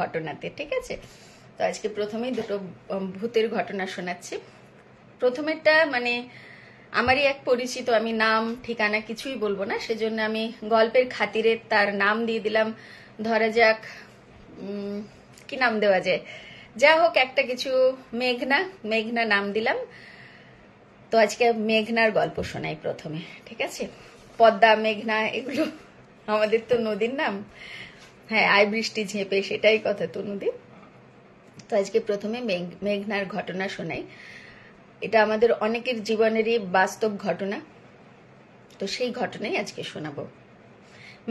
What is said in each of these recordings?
ঘটনাতে ঠিক আছে তো আজকে প্রথমেই দুটো ভূতের ঘটনা শোনাচ্ছি প্রথমেরটা মানে আমারই এক পরিচিত আমি নাম ঠিকানা কিছুই বলবো না সেজন্য আমি গল্পের খাতিরে তার নাম দিয়ে দিলাম ধরা যাক কি নাম দেওয়া যায় যা হোক একটা কিছু মেঘনা মেঘনা নাম দিলাম তো আজকে মেঘনার গল্প শোনাই প্রথমে ঠিক আছে পদ্মা মেঘনা এগুলো আমাদের তো নদীর নাম হ্যাঁ আয় বৃষ্টি ঝেঁপে সেটাই কথা তনুদি তো আজকে প্রথমে মেঘনার ঘটনা শোনাই এটা আমাদের অনেকের জীবনেরই বাস্তব ঘটনা তো সেই ঘটনাই আজকে শোনাবো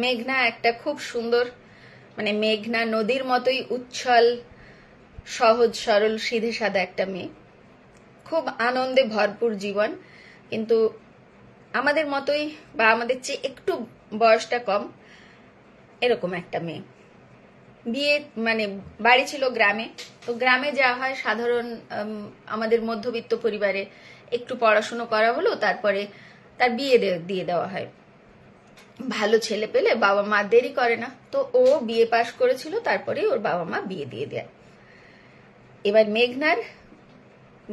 মেঘনা একটা খুব সুন্দর মানে মেঘনা নদীর মতোই উচ্ছল সহজ সরল সিধে সাদা একটা মেয়ে খুব আনন্দে ভরপুর জীবন কিন্তু আমাদের মতোই বা আমাদের চেয়ে একটু বয়সটা কম এরকম একটা মেয়ে বিয়ে মানে বাড়ি ছিল গ্রামে তো গ্রামে যাওয়া হয় সাধারণ আমাদের মধ্যবিত্ত পরিবারে একটু পড়াশুনো করা হলো তারপরে তার বিয়ে দিয়ে দেওয়া হয় ভালো ছেলে পেলে বাবা মা দেরি করে না তো ও বিয়ে পাশ করেছিল তারপরে ওর বাবা মা বিয়ে দিয়ে দেয় এবার মেঘনার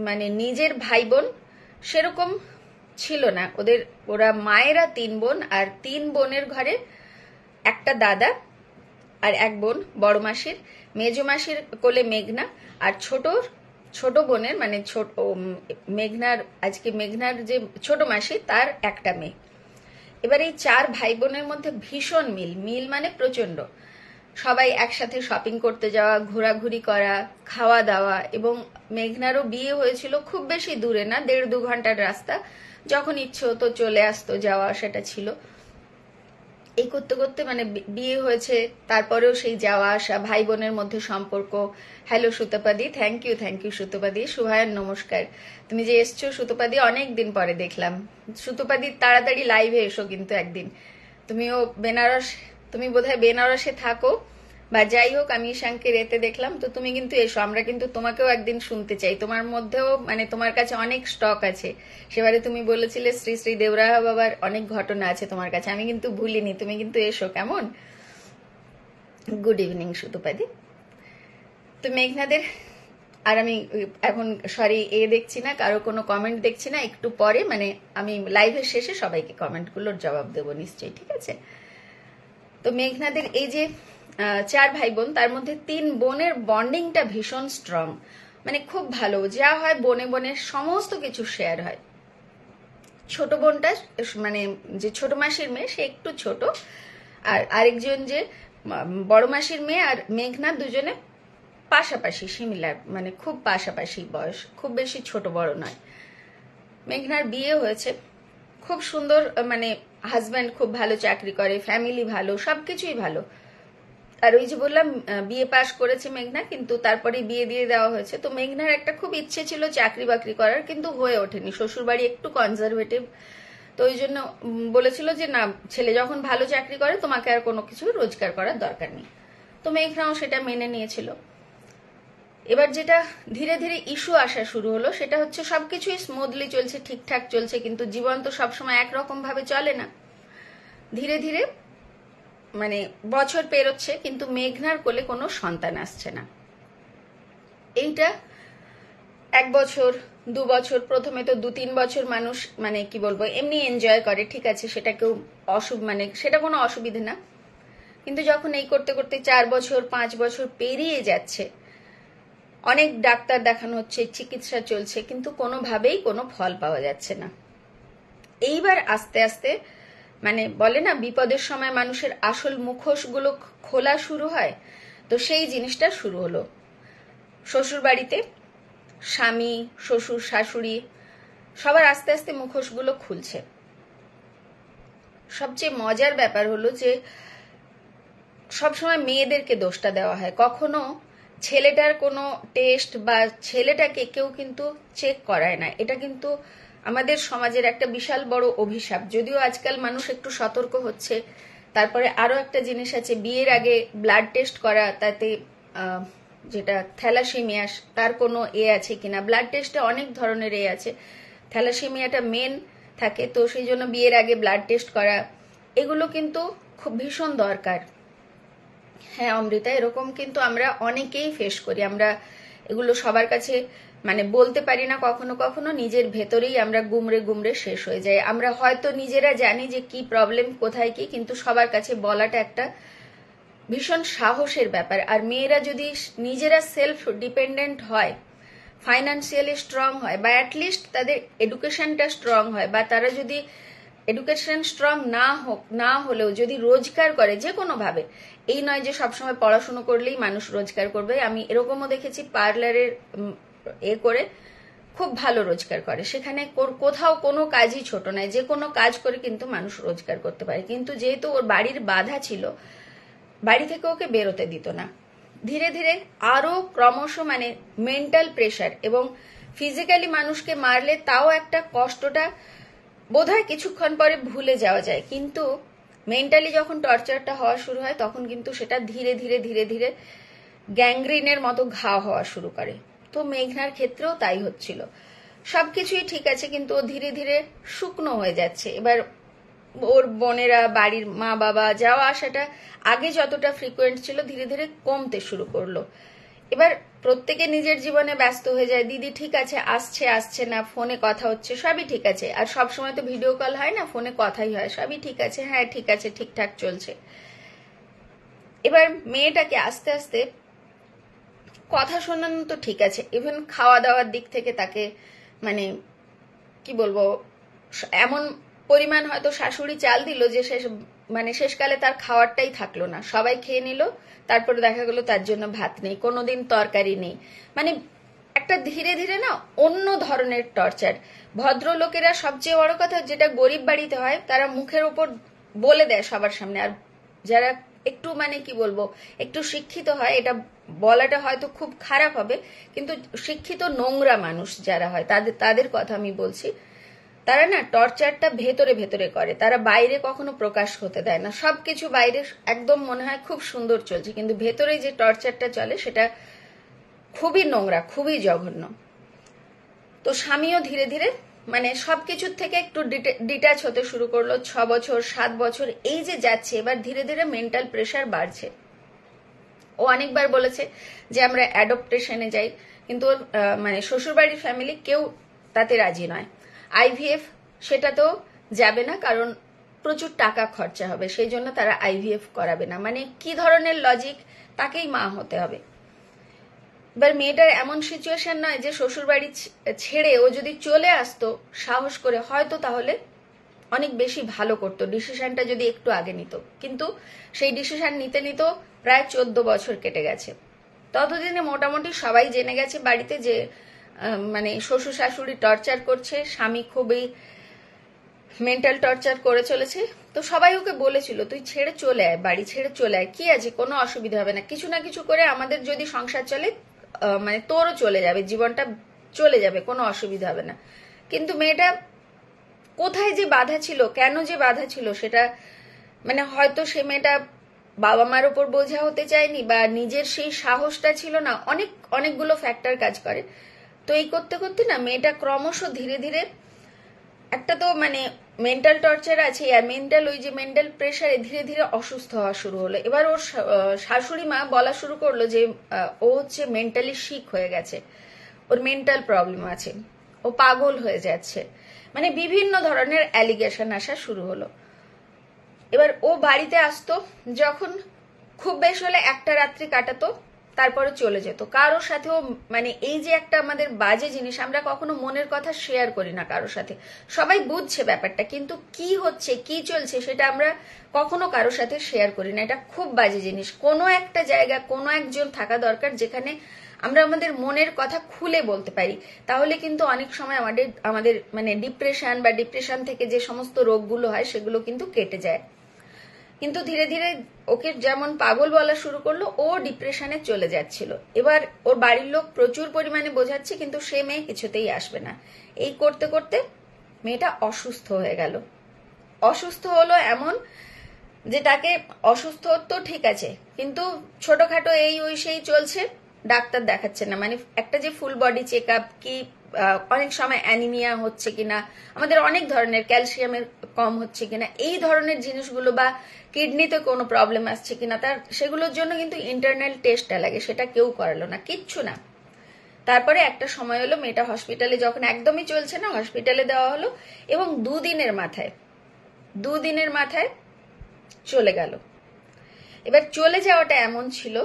মানে নিজের ভাই বোন সেরকম ছিল না ওদের ওরা মায়েরা তিন বোন আর তিন বোনের ঘরে একটা দাদা আর এক বোন বড় মাসির মেজ মাসির কোলে মেঘনা আর ছোট ছোট বোনের মানে ছোট মেঘনার আজকে মেঘনার যে ছোট মাসি তার একটা মেয়ে এবার এই চার ভাই বোনের মধ্যে ভীষণ মিল মিল মানে প্রচণ্ড সবাই একসাথে শপিং করতে যাওয়া ঘোরাঘুরি করা খাওয়া দাওয়া এবং মেঘনারও বিয়ে হয়েছিল খুব বেশি দূরে না দেড় দু ঘন্টার রাস্তা যখন ইচ্ছে হতো চলে আসতো যাওয়া সেটা ছিল এই করতে করতে মানে বিয়ে হয়েছে তারপরেও সেই যাওয়া আসা ভাই বোনের মধ্যে সম্পর্ক হ্যালো সুতপাদি থ্যাংক ইউ থ্যাংক ইউ সুতপাদি সুহায়ন নমস্কার তুমি যে এসছো সুতপাদি অনেক দিন পরে দেখলাম সুতপাদি তাড়াতাড়ি লাইভে এসো কিন্তু একদিন তুমিও বেনারস তুমি বোধহয় বেনারসে থাকো বা যাই হোক আমি ঈশাঙ্কের এতে দেখলাম তো তুমি কিন্তু এসো আমরা কিন্তু তোমাকেও একদিন শুনতে চাই তোমার মধ্যেও মানে তোমার কাছে অনেক স্টক আছে সেবারে তুমি বলেছিলে শ্রী শ্রী দেবরাহ বাবার অনেক ঘটনা আছে তোমার কাছে আমি কিন্তু ভুলিনি তুমি কিন্তু এসো কেমন গুড ইভিনিং সুতুপাদি তো মেঘনাদের আর আমি এখন সরি এ দেখছি না কারো কোনো কমেন্ট দেখছি না একটু পরে মানে আমি লাইভের শেষে সবাইকে কমেন্টগুলোর জবাব দেবো নিশ্চয়ই ঠিক আছে তো মেঘনাদের এই যে চার ভাই বোন তার মধ্যে তিন বোনের বন্ডিংটা ভীষণ স্ট্রং মানে খুব ভালো যা হয় বনে বনে সমস্ত কিছু শেয়ার হয় ছোট বোনটা মানে যে ছোট মাসির মেয়ে সে একটু ছোট আর আরেকজন যে বড় মাসির মেয়ে আর মেঘনা দুজনে পাশাপাশি সিমিলার মানে খুব পাশাপাশি বয়স খুব বেশি ছোট বড় নয় মেঘনার বিয়ে হয়েছে খুব সুন্দর মানে হাজব্যান্ড খুব ভালো চাকরি করে ফ্যামিলি ভালো সবকিছুই ভালো আর ওই যে বললাম বিয়ে পাশ করেছে মেঘনা কিন্তু তারপরে বিয়ে দিয়ে দেওয়া হয়েছে তো মেঘনার একটা খুব ইচ্ছে ছিল চাকরি বাকরি করার কিন্তু হয়ে ওঠেনি শ্বশুরবাড়ি একটু কনজারভেটিভ তো ওই জন্য বলেছিল যে না ছেলে যখন ভালো চাকরি করে তোমাকে আর কোনো কিছু রোজগার করার দরকার নেই তো মেঘনাও সেটা মেনে নিয়েছিল এবার যেটা ধীরে ধীরে ইস্যু আসা শুরু হলো সেটা হচ্ছে সবকিছুই স্মুথলি চলছে ঠিকঠাক চলছে কিন্তু জীবন তো সবসময় একরকম ভাবে চলে না ধীরে ধীরে মানে বছর পেরোচ্ছে কিন্তু মেঘনার কোলে কোনো সন্তান আসছে না এইটা এক বছর দু বছর প্রথমে তো দু তিন বছর মানুষ মানে কি বলবো এমনি এনজয় করে ঠিক আছে সেটা কেউ অসুব মানে সেটা কোনো অসুবিধে না কিন্তু যখন এই করতে করতে চার বছর পাঁচ বছর পেরিয়ে যাচ্ছে অনেক ডাক্তার দেখানো হচ্ছে চিকিৎসা চলছে কিন্তু কোনোভাবেই কোনো ফল পাওয়া যাচ্ছে না এইবার আস্তে আস্তে মানে বলে না বিপদের সময় মানুষের আসল মুখোশগুলো খোলা শুরু হয় তো সেই জিনিসটা শুরু হলো শ্বশুর বাড়িতে স্বামী শ্বশুর শাশুড়ি সবার আস্তে আস্তে মুখোশগুলো খুলছে সবচেয়ে মজার ব্যাপার হলো যে সবসময় মেয়েদেরকে দোষটা দেওয়া হয় কখনো ছেলেটার কোনো টেস্ট বা ছেলেটাকে কেউ কিন্তু চেক করায় না এটা কিন্তু আমাদের সমাজের একটা বিশাল বড় অভিশাপ যদিও আজকাল মানুষ একটু সতর্ক হচ্ছে তারপরে আরও একটা জিনিস আছে বিয়ের আগে ব্লাড টেস্ট করা তাতে যেটা থ্যালাসেমিয়া তার কোনো এ আছে কিনা ব্লাড টেস্টে অনেক ধরনের এ আছে থ্যালাসেমিয়াটা মেন থাকে তো সেই জন্য বিয়ের আগে ব্লাড টেস্ট করা এগুলো কিন্তু খুব ভীষণ দরকার হ্যাঁ অমৃতা এরকম কিন্তু আমরা অনেকেই ফেস করি আমরা এগুলো সবার কাছে মানে বলতে পারি না কখনো কখনো নিজের ভেতরেই আমরা গুমরে গুমরে শেষ হয়ে যাই আমরা হয়তো নিজেরা জানি যে কি প্রবলেম কোথায় কি কিন্তু সবার কাছে বলাটা একটা ভীষণ সাহসের ব্যাপার আর মেয়েরা যদি নিজেরা সেলফ ডিপেন্ডেন্ট হয় ফাইন্যান্সিয়ালি স্ট্রং হয় বা অ্যাটলিস্ট তাদের এডুকেশনটা স্ট্রং হয় বা তারা যদি এডুকেশন স্ট্রং না হোক না হলেও যদি রোজগার করে যে কোনোভাবে এই নয় যে সবসময় পড়াশুনো করলেই মানুষ রোজগার করবে আমি এরকমও দেখেছি পার্লারের এ করে খুব ভালো রোজগার করে সেখানে কোথাও কোনো কাজই ছোট নয় যে কোনো কাজ করে কিন্তু মানুষ রোজগার করতে পারে কিন্তু যেহেতু ওর বাড়ির বাধা ছিল বাড়ি থেকে ওকে বেরোতে দিত না ধীরে ধীরে আরও ক্রমশ মানে মেন্টাল প্রেশার এবং ফিজিক্যালি মানুষকে মারলে তাও একটা কষ্টটা বোধহয় কিছুক্ষণ পরে ভুলে যাওয়া যায় কিন্তু মেন্টালি যখন টর্চারটা হওয়া শুরু হয় তখন কিন্তু সেটা ধীরে ধীরে ধীরে ধীরে গ্যাংগ্রিনের মতো ঘা হওয়া শুরু করে তো মেঘনার ক্ষেত্রেও তাই হচ্ছিল সবকিছুই ঠিক আছে কিন্তু ও ধীরে ধীরে শুকনো হয়ে যাচ্ছে এবার ওর বোনেরা বাড়ির মা বাবা যাওয়া আসাটা আগে যতটা ফ্রিকোয়েন্ট ছিল ধীরে ধীরে কমতে শুরু করলো এবার প্রত্যেকে নিজের জীবনে ব্যস্ত হয়ে যায় দিদি ঠিক আছে আসছে আসছে না ফোনে কথা হচ্ছে সবই ঠিক আছে আর সব সময় তো ভিডিও কল হয় না ফোনে কথাই হয় সবই ঠিক আছে হ্যাঁ ঠিক আছে ঠিকঠাক চলছে এবার মেয়েটাকে আস্তে আস্তে কথা শোনানো তো ঠিক আছে ইভেন খাওয়া দাওয়ার দিক থেকে তাকে মানে কি বলবো এমন পরিমাণ হয়তো শাশুড়ি চাল দিল যে শেষ মানে শেষকালে তার খাওয়ারটাই থাকলো না সবাই খেয়ে নিল তারপরে দেখা গেলো তার জন্য ভাত নেই কোনোদিন তরকারি নেই মানে একটা ধীরে ধীরে না অন্য ধরনের টর্চার ভদ্রলোকেরা সবচেয়ে বড় কথা যেটা গরিব বাড়িতে হয় তারা মুখের ওপর বলে দেয় সবার সামনে আর যারা একটু মানে কি বলবো একটু শিক্ষিত হয় এটা বলাটা হয়তো খুব খারাপ হবে কিন্তু শিক্ষিত নোংরা মানুষ যারা হয় তাদের তাদের কথা আমি বলছি তারা না টর্চারটা ভেতরে ভেতরে করে তারা বাইরে কখনো প্রকাশ হতে দেয় না সবকিছু বাইরে একদম মনে হয় খুব সুন্দর চলছে কিন্তু ভেতরে যে টর্চারটা চলে সেটা খুবই নোংরা খুবই জঘন্য তো স্বামীও ধীরে ধীরে মানে সবকিছুর থেকে একটু ডিটাচ হতে শুরু করলো ছ বছর সাত বছর এই যে যাচ্ছে এবার ধীরে ধীরে মেন্টাল প্রেশার বাড়ছে ও অনেকবার বলেছে যে আমরা অ্যাডপ্টেশনে যাই কিন্তু ওর মানে শ্বশুরবাড়ির ফ্যামিলি কেউ তাতে রাজি নয় আইভিএফ সেটা তো যাবে না কারণ প্রচুর টাকা খরচা হবে সেই জন্য তারা আইভিএফ করাবে না মানে কি ধরনের লজিক তাকেই মা হতে হবে এবার মেয়েটার এমন সিচুয়েশন নয় যে শ্বশুরবাড়ি ছেড়ে ও যদি চলে আসতো সাহস করে হয়তো তাহলে অনেক বেশি ভালো করতো ডিসিশনটা যদি একটু আগে নিত কিন্তু সেই ডিসিশন নিতে নিত প্রায় চোদ্দ বছর কেটে গেছে ততদিনে মোটামুটি সবাই জেনে গেছে বাড়িতে যে মানে শ্বশুর শাশুড়ি টর্চার করছে স্বামী খুবই মেন্টাল টর্চার করে চলেছে তো সবাই ওকে বলেছিল তুই ছেড়ে চলে আয় বাড়ি ছেড়ে চলে আয় কি আছে কোনো অসুবিধা হবে না কিছু না কিছু করে আমাদের যদি সংসার চলে মানে তোরও চলে যাবে জীবনটা চলে যাবে কোনো অসুবিধা হবে না কিন্তু মেয়েটা কোথায় যে বাধা ছিল কেন যে বাধা ছিল সেটা মানে হয়তো সে মেয়েটা বাবা মার ওপর বোঝা হতে চায়নি বা নিজের সেই সাহসটা ছিল না অনেক অনেকগুলো ফ্যাক্টর কাজ করে তো এই করতে করতে না মেয়েটা ক্রমশ ধীরে ধীরে একটা তো মানে মেন্টাল টর্চার আছে আর মেন্টাল ওই যে মেন্টাল প্রেশারে ধীরে ধীরে অসুস্থ হওয়া শুরু হলো এবার ওর শাশুড়ি মা বলা শুরু করলো যে ও হচ্ছে মেন্টালি শিক হয়ে গেছে ওর মেন্টাল প্রবলেম আছে ও পাগল হয়ে যাচ্ছে মানে বিভিন্ন ধরনের অ্যালিগেশন আসা শুরু হলো এবার ও বাড়িতে আসতো যখন খুব বেশ হলে একটা রাত্রি কাটাতো তারপরে চলে যেত কারোর সাথেও মানে এই যে একটা আমাদের বাজে জিনিস আমরা কখনো মনের কথা শেয়ার করি না কারোর সাথে সবাই বুঝছে ব্যাপারটা কিন্তু কি হচ্ছে কি চলছে সেটা আমরা কখনো কারোর সাথে শেয়ার করি না এটা খুব বাজে জিনিস কোনো একটা জায়গা কোনো একজন থাকা দরকার যেখানে আমরা আমাদের মনের কথা খুলে বলতে পারি তাহলে কিন্তু অনেক সময় আমাদের আমাদের মানে ডিপ্রেশন বা ডিপ্রেশন থেকে যে সমস্ত রোগগুলো হয় সেগুলো কিন্তু কেটে যায় কিন্তু ধীরে ধীরে ওকে যেমন পাগল বলা শুরু করলো ও ডিপ্রেশনে চলে যাচ্ছিল এবার ওর বাড়ির লোক প্রচুর পরিমাণে বোঝাচ্ছে কিন্তু সে মেয়ে কিছুতেই আসবে না এই করতে করতে মেয়েটা অসুস্থ হয়ে গেল অসুস্থ হলো এমন যে তাকে অসুস্থ তো ঠিক আছে কিন্তু ছোটখাটো এই ওই সেই চলছে ডাক্তার দেখাচ্ছে না মানে একটা যে ফুল বডি চেক আপ কি অনেক সময় অ্যানিমিয়া হচ্ছে কিনা আমাদের অনেক ধরনের ক্যালসিয়ামের কম হচ্ছে কিনা এই ধরনের জিনিসগুলো বা কিডনিতে কোনো প্রবলেম আসছে কিনা তার সেগুলোর জন্য কিন্তু ইন্টারনাল টেস্টটা লাগে সেটা কেউ করালো না কিচ্ছু না তারপরে একটা সময় হলো মেয়েটা হসপিটালে যখন একদমই চলছে না হসপিটালে দেওয়া হলো এবং দুদিনের মাথায় দুদিনের মাথায় চলে গেল এবার চলে যাওয়াটা এমন ছিল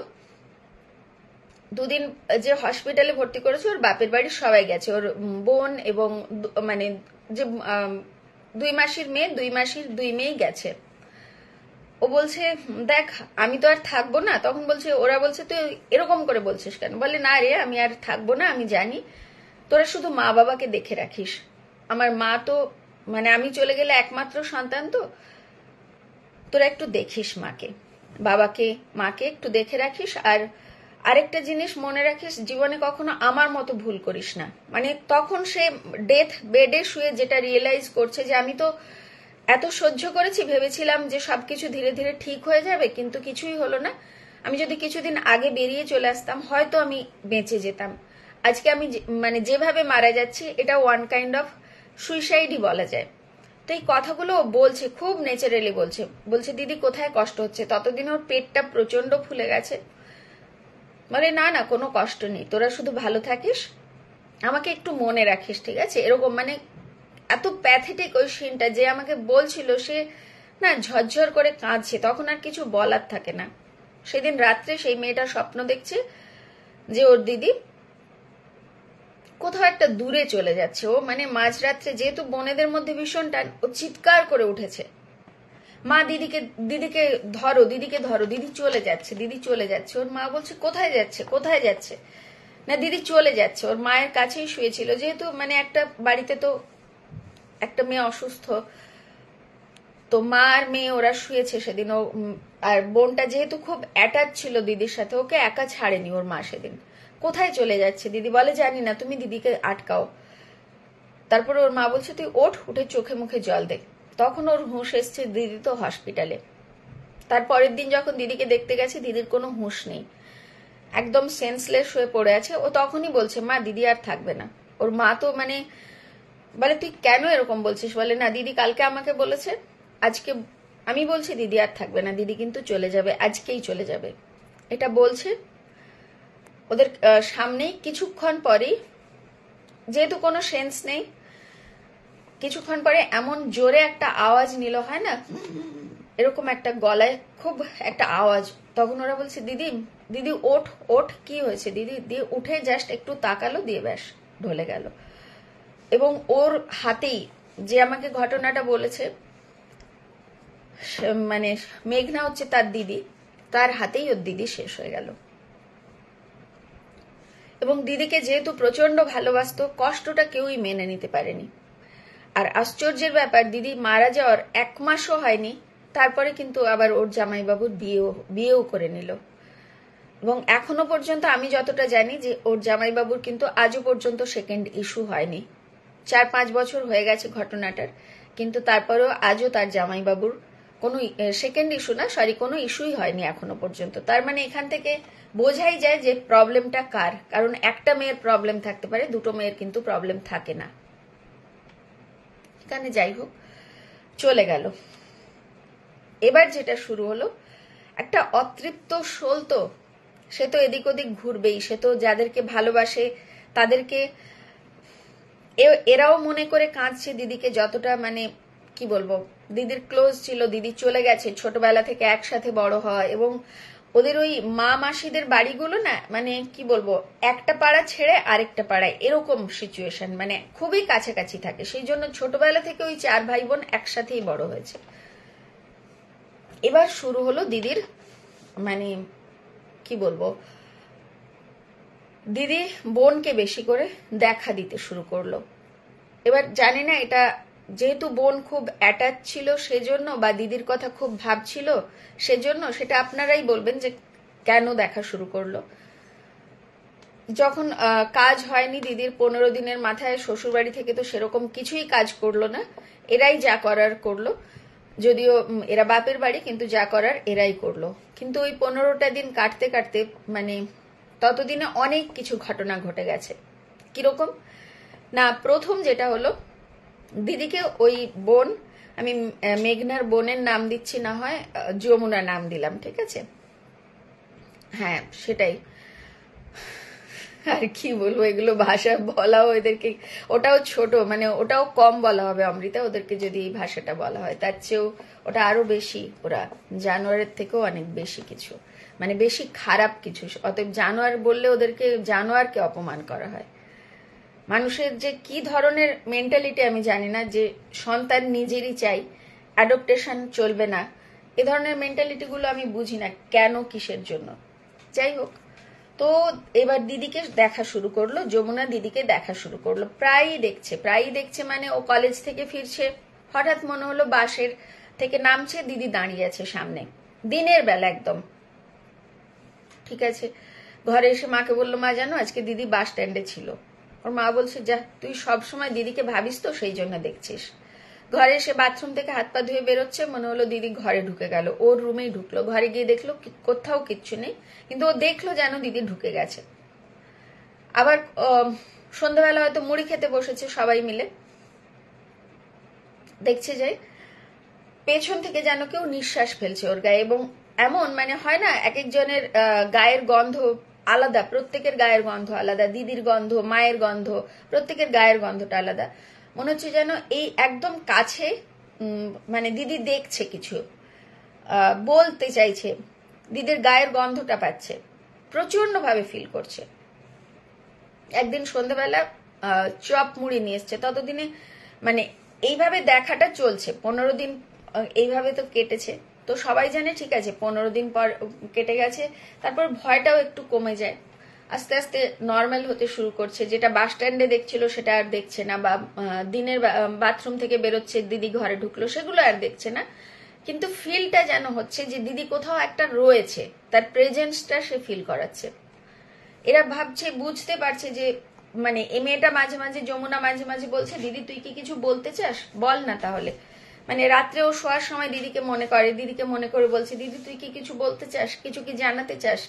দুদিন যে হসপিটালে ভর্তি করেছে ওর বাপের বাড়ি সবাই গেছে ওর বোন এবং মানে যে দুই মাসির মেয়ে দুই মাসির দুই মেয়েই গেছে ও বলছে দেখ আমি তো আর থাকবো না তখন বলছে ওরা বলছে তুই এরকম করে বলছিস কেন বলে না রে আমি আর থাকবো না আমি জানি তোরা শুধু মা বাবাকে দেখে রাখিস আমার মা তো মানে আমি চলে গেলে একমাত্র সন্তান তো তোরা একটু দেখিস মাকে বাবাকে মাকে একটু দেখে রাখিস আর আরেকটা জিনিস মনে রাখিস জীবনে কখনো আমার মতো ভুল করিস না মানে তখন সে ডেথ বেডে শুয়ে যেটা রিয়েলাইজ করছে যে আমি তো এত সহ্য করেছি ভেবেছিলাম যে সবকিছু ধীরে ধীরে ঠিক হয়ে যাবে কিন্তু কিছুই হলো না আমি যদি কিছুদিন আগে বেরিয়ে চলে আসতাম হয়তো আমি বেঁচে যেতাম আজকে আমি মানে যেভাবে মারা যাচ্ছি এটা ওয়ান কাইন্ড অফ সুইসাইডই বলা যায় তো এই কথাগুলো বলছে খুব নেচারেলি বলছে বলছে দিদি কোথায় কষ্ট হচ্ছে ততদিন ওর পেটটা প্রচন্ড ফুলে গেছে বলে মানে, না না কোনো কষ্ট নেই তোরা শুধু ভালো থাকিস আমাকে একটু মনে রাখিস ঠিক আছে এরকম মানে এত প্যাথেটিক ওই সিনটা যে আমাকে বলছিল সে না ঝরঝর করে কাঁদছে তখন আর কিছু বলার থাকে না সেদিন রাত্রে সেই মেয়েটা স্বপ্ন দেখছে যে ওর দিদি কোথাও একটা দূরে চলে যাচ্ছে ও মানে মাঝরাত্রে যেহেতু বনেদের মধ্যে ভীষণ টান ও চিৎকার করে উঠেছে মা দিদিকে দিদিকে ধরো দিদিকে ধরো দিদি চলে যাচ্ছে দিদি চলে যাচ্ছে ওর মা বলছে কোথায় যাচ্ছে কোথায় যাচ্ছে না দিদি চলে যাচ্ছে ওর মায়ের কাছেই শুয়েছিল যেহেতু মানে একটা বাড়িতে তো একটা মেয়ে অসুস্থ তো মা আর মেয়ে ওরা শুয়েছে সেদিন ও আর বোনটা যেহেতু খুব অ্যাটাচ ছিল দিদির সাথে ওকে একা ছাড়েনি ওর মা সেদিন কোথায় চলে যাচ্ছে দিদি বলে জানি না তুমি দিদিকে আটকাও তারপর ওর মা বলছে তুই ওঠ উঠে চোখে মুখে জল দেখ তখন ওর হুঁশ এসছে দিদি তো হসপিটালে তার পরের দিন যখন দিদিকে দেখতে গেছে দিদির কোনো হুঁশ নেই একদম সেন্সলেস হয়ে পড়ে আছে ও তখনই বলছে মা দিদি আর থাকবে না ওর মা তো মানে বলে তুই কেন এরকম বলছিস বলে না দিদি কালকে আমাকে বলেছে আজকে আমি বলছি দিদি আর থাকবে না দিদি কিন্তু চলে যাবে আজকেই চলে যাবে এটা বলছে ওদের সামনেই কিছুক্ষণ পরেই যেহেতু কোনো সেন্স নেই কিছুক্ষণ পরে এমন জোরে একটা আওয়াজ নিল হয় না এরকম একটা গলায় খুব একটা আওয়াজ তখন ওরা বলছে দিদি দিদি ওঠ ওঠ কি হয়েছে দিদি দিয়ে উঠে জাস্ট একটু তাকালো দিয়ে ব্যাস ঢলে গেল এবং ওর হাতেই যে আমাকে ঘটনাটা বলেছে মানে মেঘনা হচ্ছে তার দিদি তার হাতেই ওর দিদি শেষ হয়ে গেল এবং দিদিকে যেহেতু প্রচন্ড ভালোবাসত কষ্টটা কেউই মেনে নিতে পারেনি আর আশ্চর্যের ব্যাপার দিদি মারা যাওয়ার এক মাসও হয়নি তারপরে কিন্তু আবার ওর জামাইবাবুর বিয়েও বিয়েও করে নিল এবং এখনো পর্যন্ত আমি যতটা জানি যে ওর জামাইবাবুর কিন্তু আজও পর্যন্ত সেকেন্ড ইস্যু হয়নি চার পাঁচ বছর হয়ে গেছে ঘটনাটার কিন্তু তারপরেও আজও তার জামাইবাবুর কোনো সেকেন্ড ইস্যু না সরি কোনো ইস্যুই হয়নি এখনো পর্যন্ত তার মানে এখান থেকে বোঝাই যায় যে প্রবলেমটা কার কারণ একটা মেয়ের প্রবলেম থাকতে পারে দুটো মেয়ের কিন্তু প্রবলেম থাকে না এখানে যাই হোক চলে গেল এবার যেটা শুরু হলো একটা অতৃপ্ত শোল তো সে তো এদিক ওদিক ঘুরবেই সে তো যাদেরকে ভালোবাসে তাদেরকে এরাও মনে করে কাঁদছে দিদিকে যতটা মানে কি বলবো দিদির ক্লোজ ছিল দিদি চলে গেছে ছোটবেলা থেকে একসাথে বড় হয় এবং ওদের ওই মা মাসিদের বাড়িগুলো না মানে কি বলবো একটা পাড়া ছেড়ে আরেকটা পাড়ায় এরকম সিচুয়েশন মানে খুবই কাছাকাছি থাকে সেই জন্য ছোটবেলা থেকে ওই চার ভাই বোন একসাথেই বড় হয়েছে এবার শুরু হলো দিদির মানে কি বলবো দিদি বোনকে বেশি করে দেখা দিতে শুরু করলো এবার জানি না এটা যেহেতু বোন খুব অ্যাটাচ ছিল সেজন্য বা দিদির কথা খুব ভাবছিল সেজন্য সেটা আপনারাই বলবেন যে কেন দেখা শুরু করলো যখন কাজ হয়নি দিদির পনেরো দিনের মাথায় শ্বশুরবাড়ি থেকে তো সেরকম কিছুই কাজ করলো না এরাই যা করার করলো যদিও এরা বাপের বাড়ি কিন্তু যা করার এরাই করলো কিন্তু ওই পনেরোটা দিন কাটতে কাটতে মানে ততদিনে অনেক কিছু ঘটনা ঘটে গেছে কিরকম না প্রথম যেটা হলো দিদিকে ওই বোন আমি মেঘনার বোনের নাম দিচ্ছি না হয় যমুনা নাম দিলাম ঠিক আছে হ্যাঁ সেটাই আর কি বলবো এগুলো ভাষা বলাও এদেরকে ওটাও ছোট মানে ওটাও কম বলা হবে অমৃতা ওদেরকে যদি এই ভাষাটা বলা হয় তার চেয়েও ওটা আরো বেশি ওরা জানোয়ারের থেকেও অনেক বেশি কিছু মানে বেশি খারাপ কিছু অতএব জানোয়ার বললে ওদেরকে জানোয়ারকে অপমান করা হয় মানুষের যে কি ধরনের মেন্টালিটি আমি জানি না যে সন্তান নিজেরই চাই অ্যাডপ্টেশন চলবে না এ ধরনের মেন্টালিটিগুলো আমি বুঝি না কেন কিসের জন্য যাই হোক তো এবার দিদিকে দেখা শুরু করলো যমুনা দিদিকে দেখা শুরু করলো প্রায়ই দেখছে প্রায়ই দেখছে মানে ও কলেজ থেকে ফিরছে হঠাৎ মনে হলো বাসের থেকে নামছে দিদি দাঁড়িয়ে আছে সামনে দিনের বেলা একদম ঠিক আছে ঘরে এসে মাকে বললো মা জানো আজকে দিদি বাস স্ট্যান্ডে ছিল ওর মা বলছে যা তুই সব সময় দিদিকে ভাবিস তো সেই জন্য দেখছিস ঘরে সে বাথরুম থেকে হাত পা ধুয়ে বেরোচ্ছে মনে হলো দিদি ঘরে ঢুকে গেল ওর রুমেই ঢুকলো ঘরে গিয়ে দেখলো কোথাও কিচ্ছু নেই কিন্তু ও দেখলো যেন দিদি ঢুকে গেছে আবার সন্ধ্যাবেলা হয়তো মুড়ি খেতে বসেছে সবাই মিলে দেখছে যে পেছন থেকে যেন কেউ নিঃশ্বাস ফেলছে ওর গায়ে এবং এমন মানে হয় না এক একজনের গায়ের গন্ধ আলাদা প্রত্যেকের গায়ের গন্ধ আলাদা দিদির গন্ধ মায়ের গন্ধ প্রত্যেকের গায়ের গন্ধটা আলাদা মনে হচ্ছে যেন এই একদম কাছে মানে দিদি দেখছে কিছু বলতে চাইছে দিদির গায়ের গন্ধটা পাচ্ছে ভাবে ফিল করছে একদিন সন্ধ্যাবেলা চপ মুড়ি নিয়ে এসছে ততদিনে মানে এইভাবে দেখাটা চলছে পনেরো দিন এইভাবে তো কেটেছে তো সবাই জানে ঠিক আছে পনেরো দিন পর কেটে গেছে তারপর ভয়টাও একটু কমে যায় আস্তে আস্তে নর্মাল হতে শুরু করছে যেটা বাস স্ট্যান্ডে দেখছিল সেটা আর দেখছে না বা দিনের বাথরুম থেকে বেরোচ্ছে দিদি ঘরে ঢুকলো সেগুলো আর দেখছে না কিন্তু ফিলটা যেন হচ্ছে যে দিদি কোথাও একটা রয়েছে তার প্রেজেন্সটা সে ফিল করাচ্ছে এরা ভাবছে বুঝতে পারছে যে মানে এ মেয়েটা মাঝে মাঝে যমুনা মাঝে মাঝে বলছে দিদি তুই কি কিছু বলতে চাস বল না তাহলে মানে রাত্রে ও শোয়ার সময় দিদিকে মনে করে দিদিকে মনে করে বলছে দিদি তুই কি কিছু বলতে চাস কিছু কি জানাতে চাস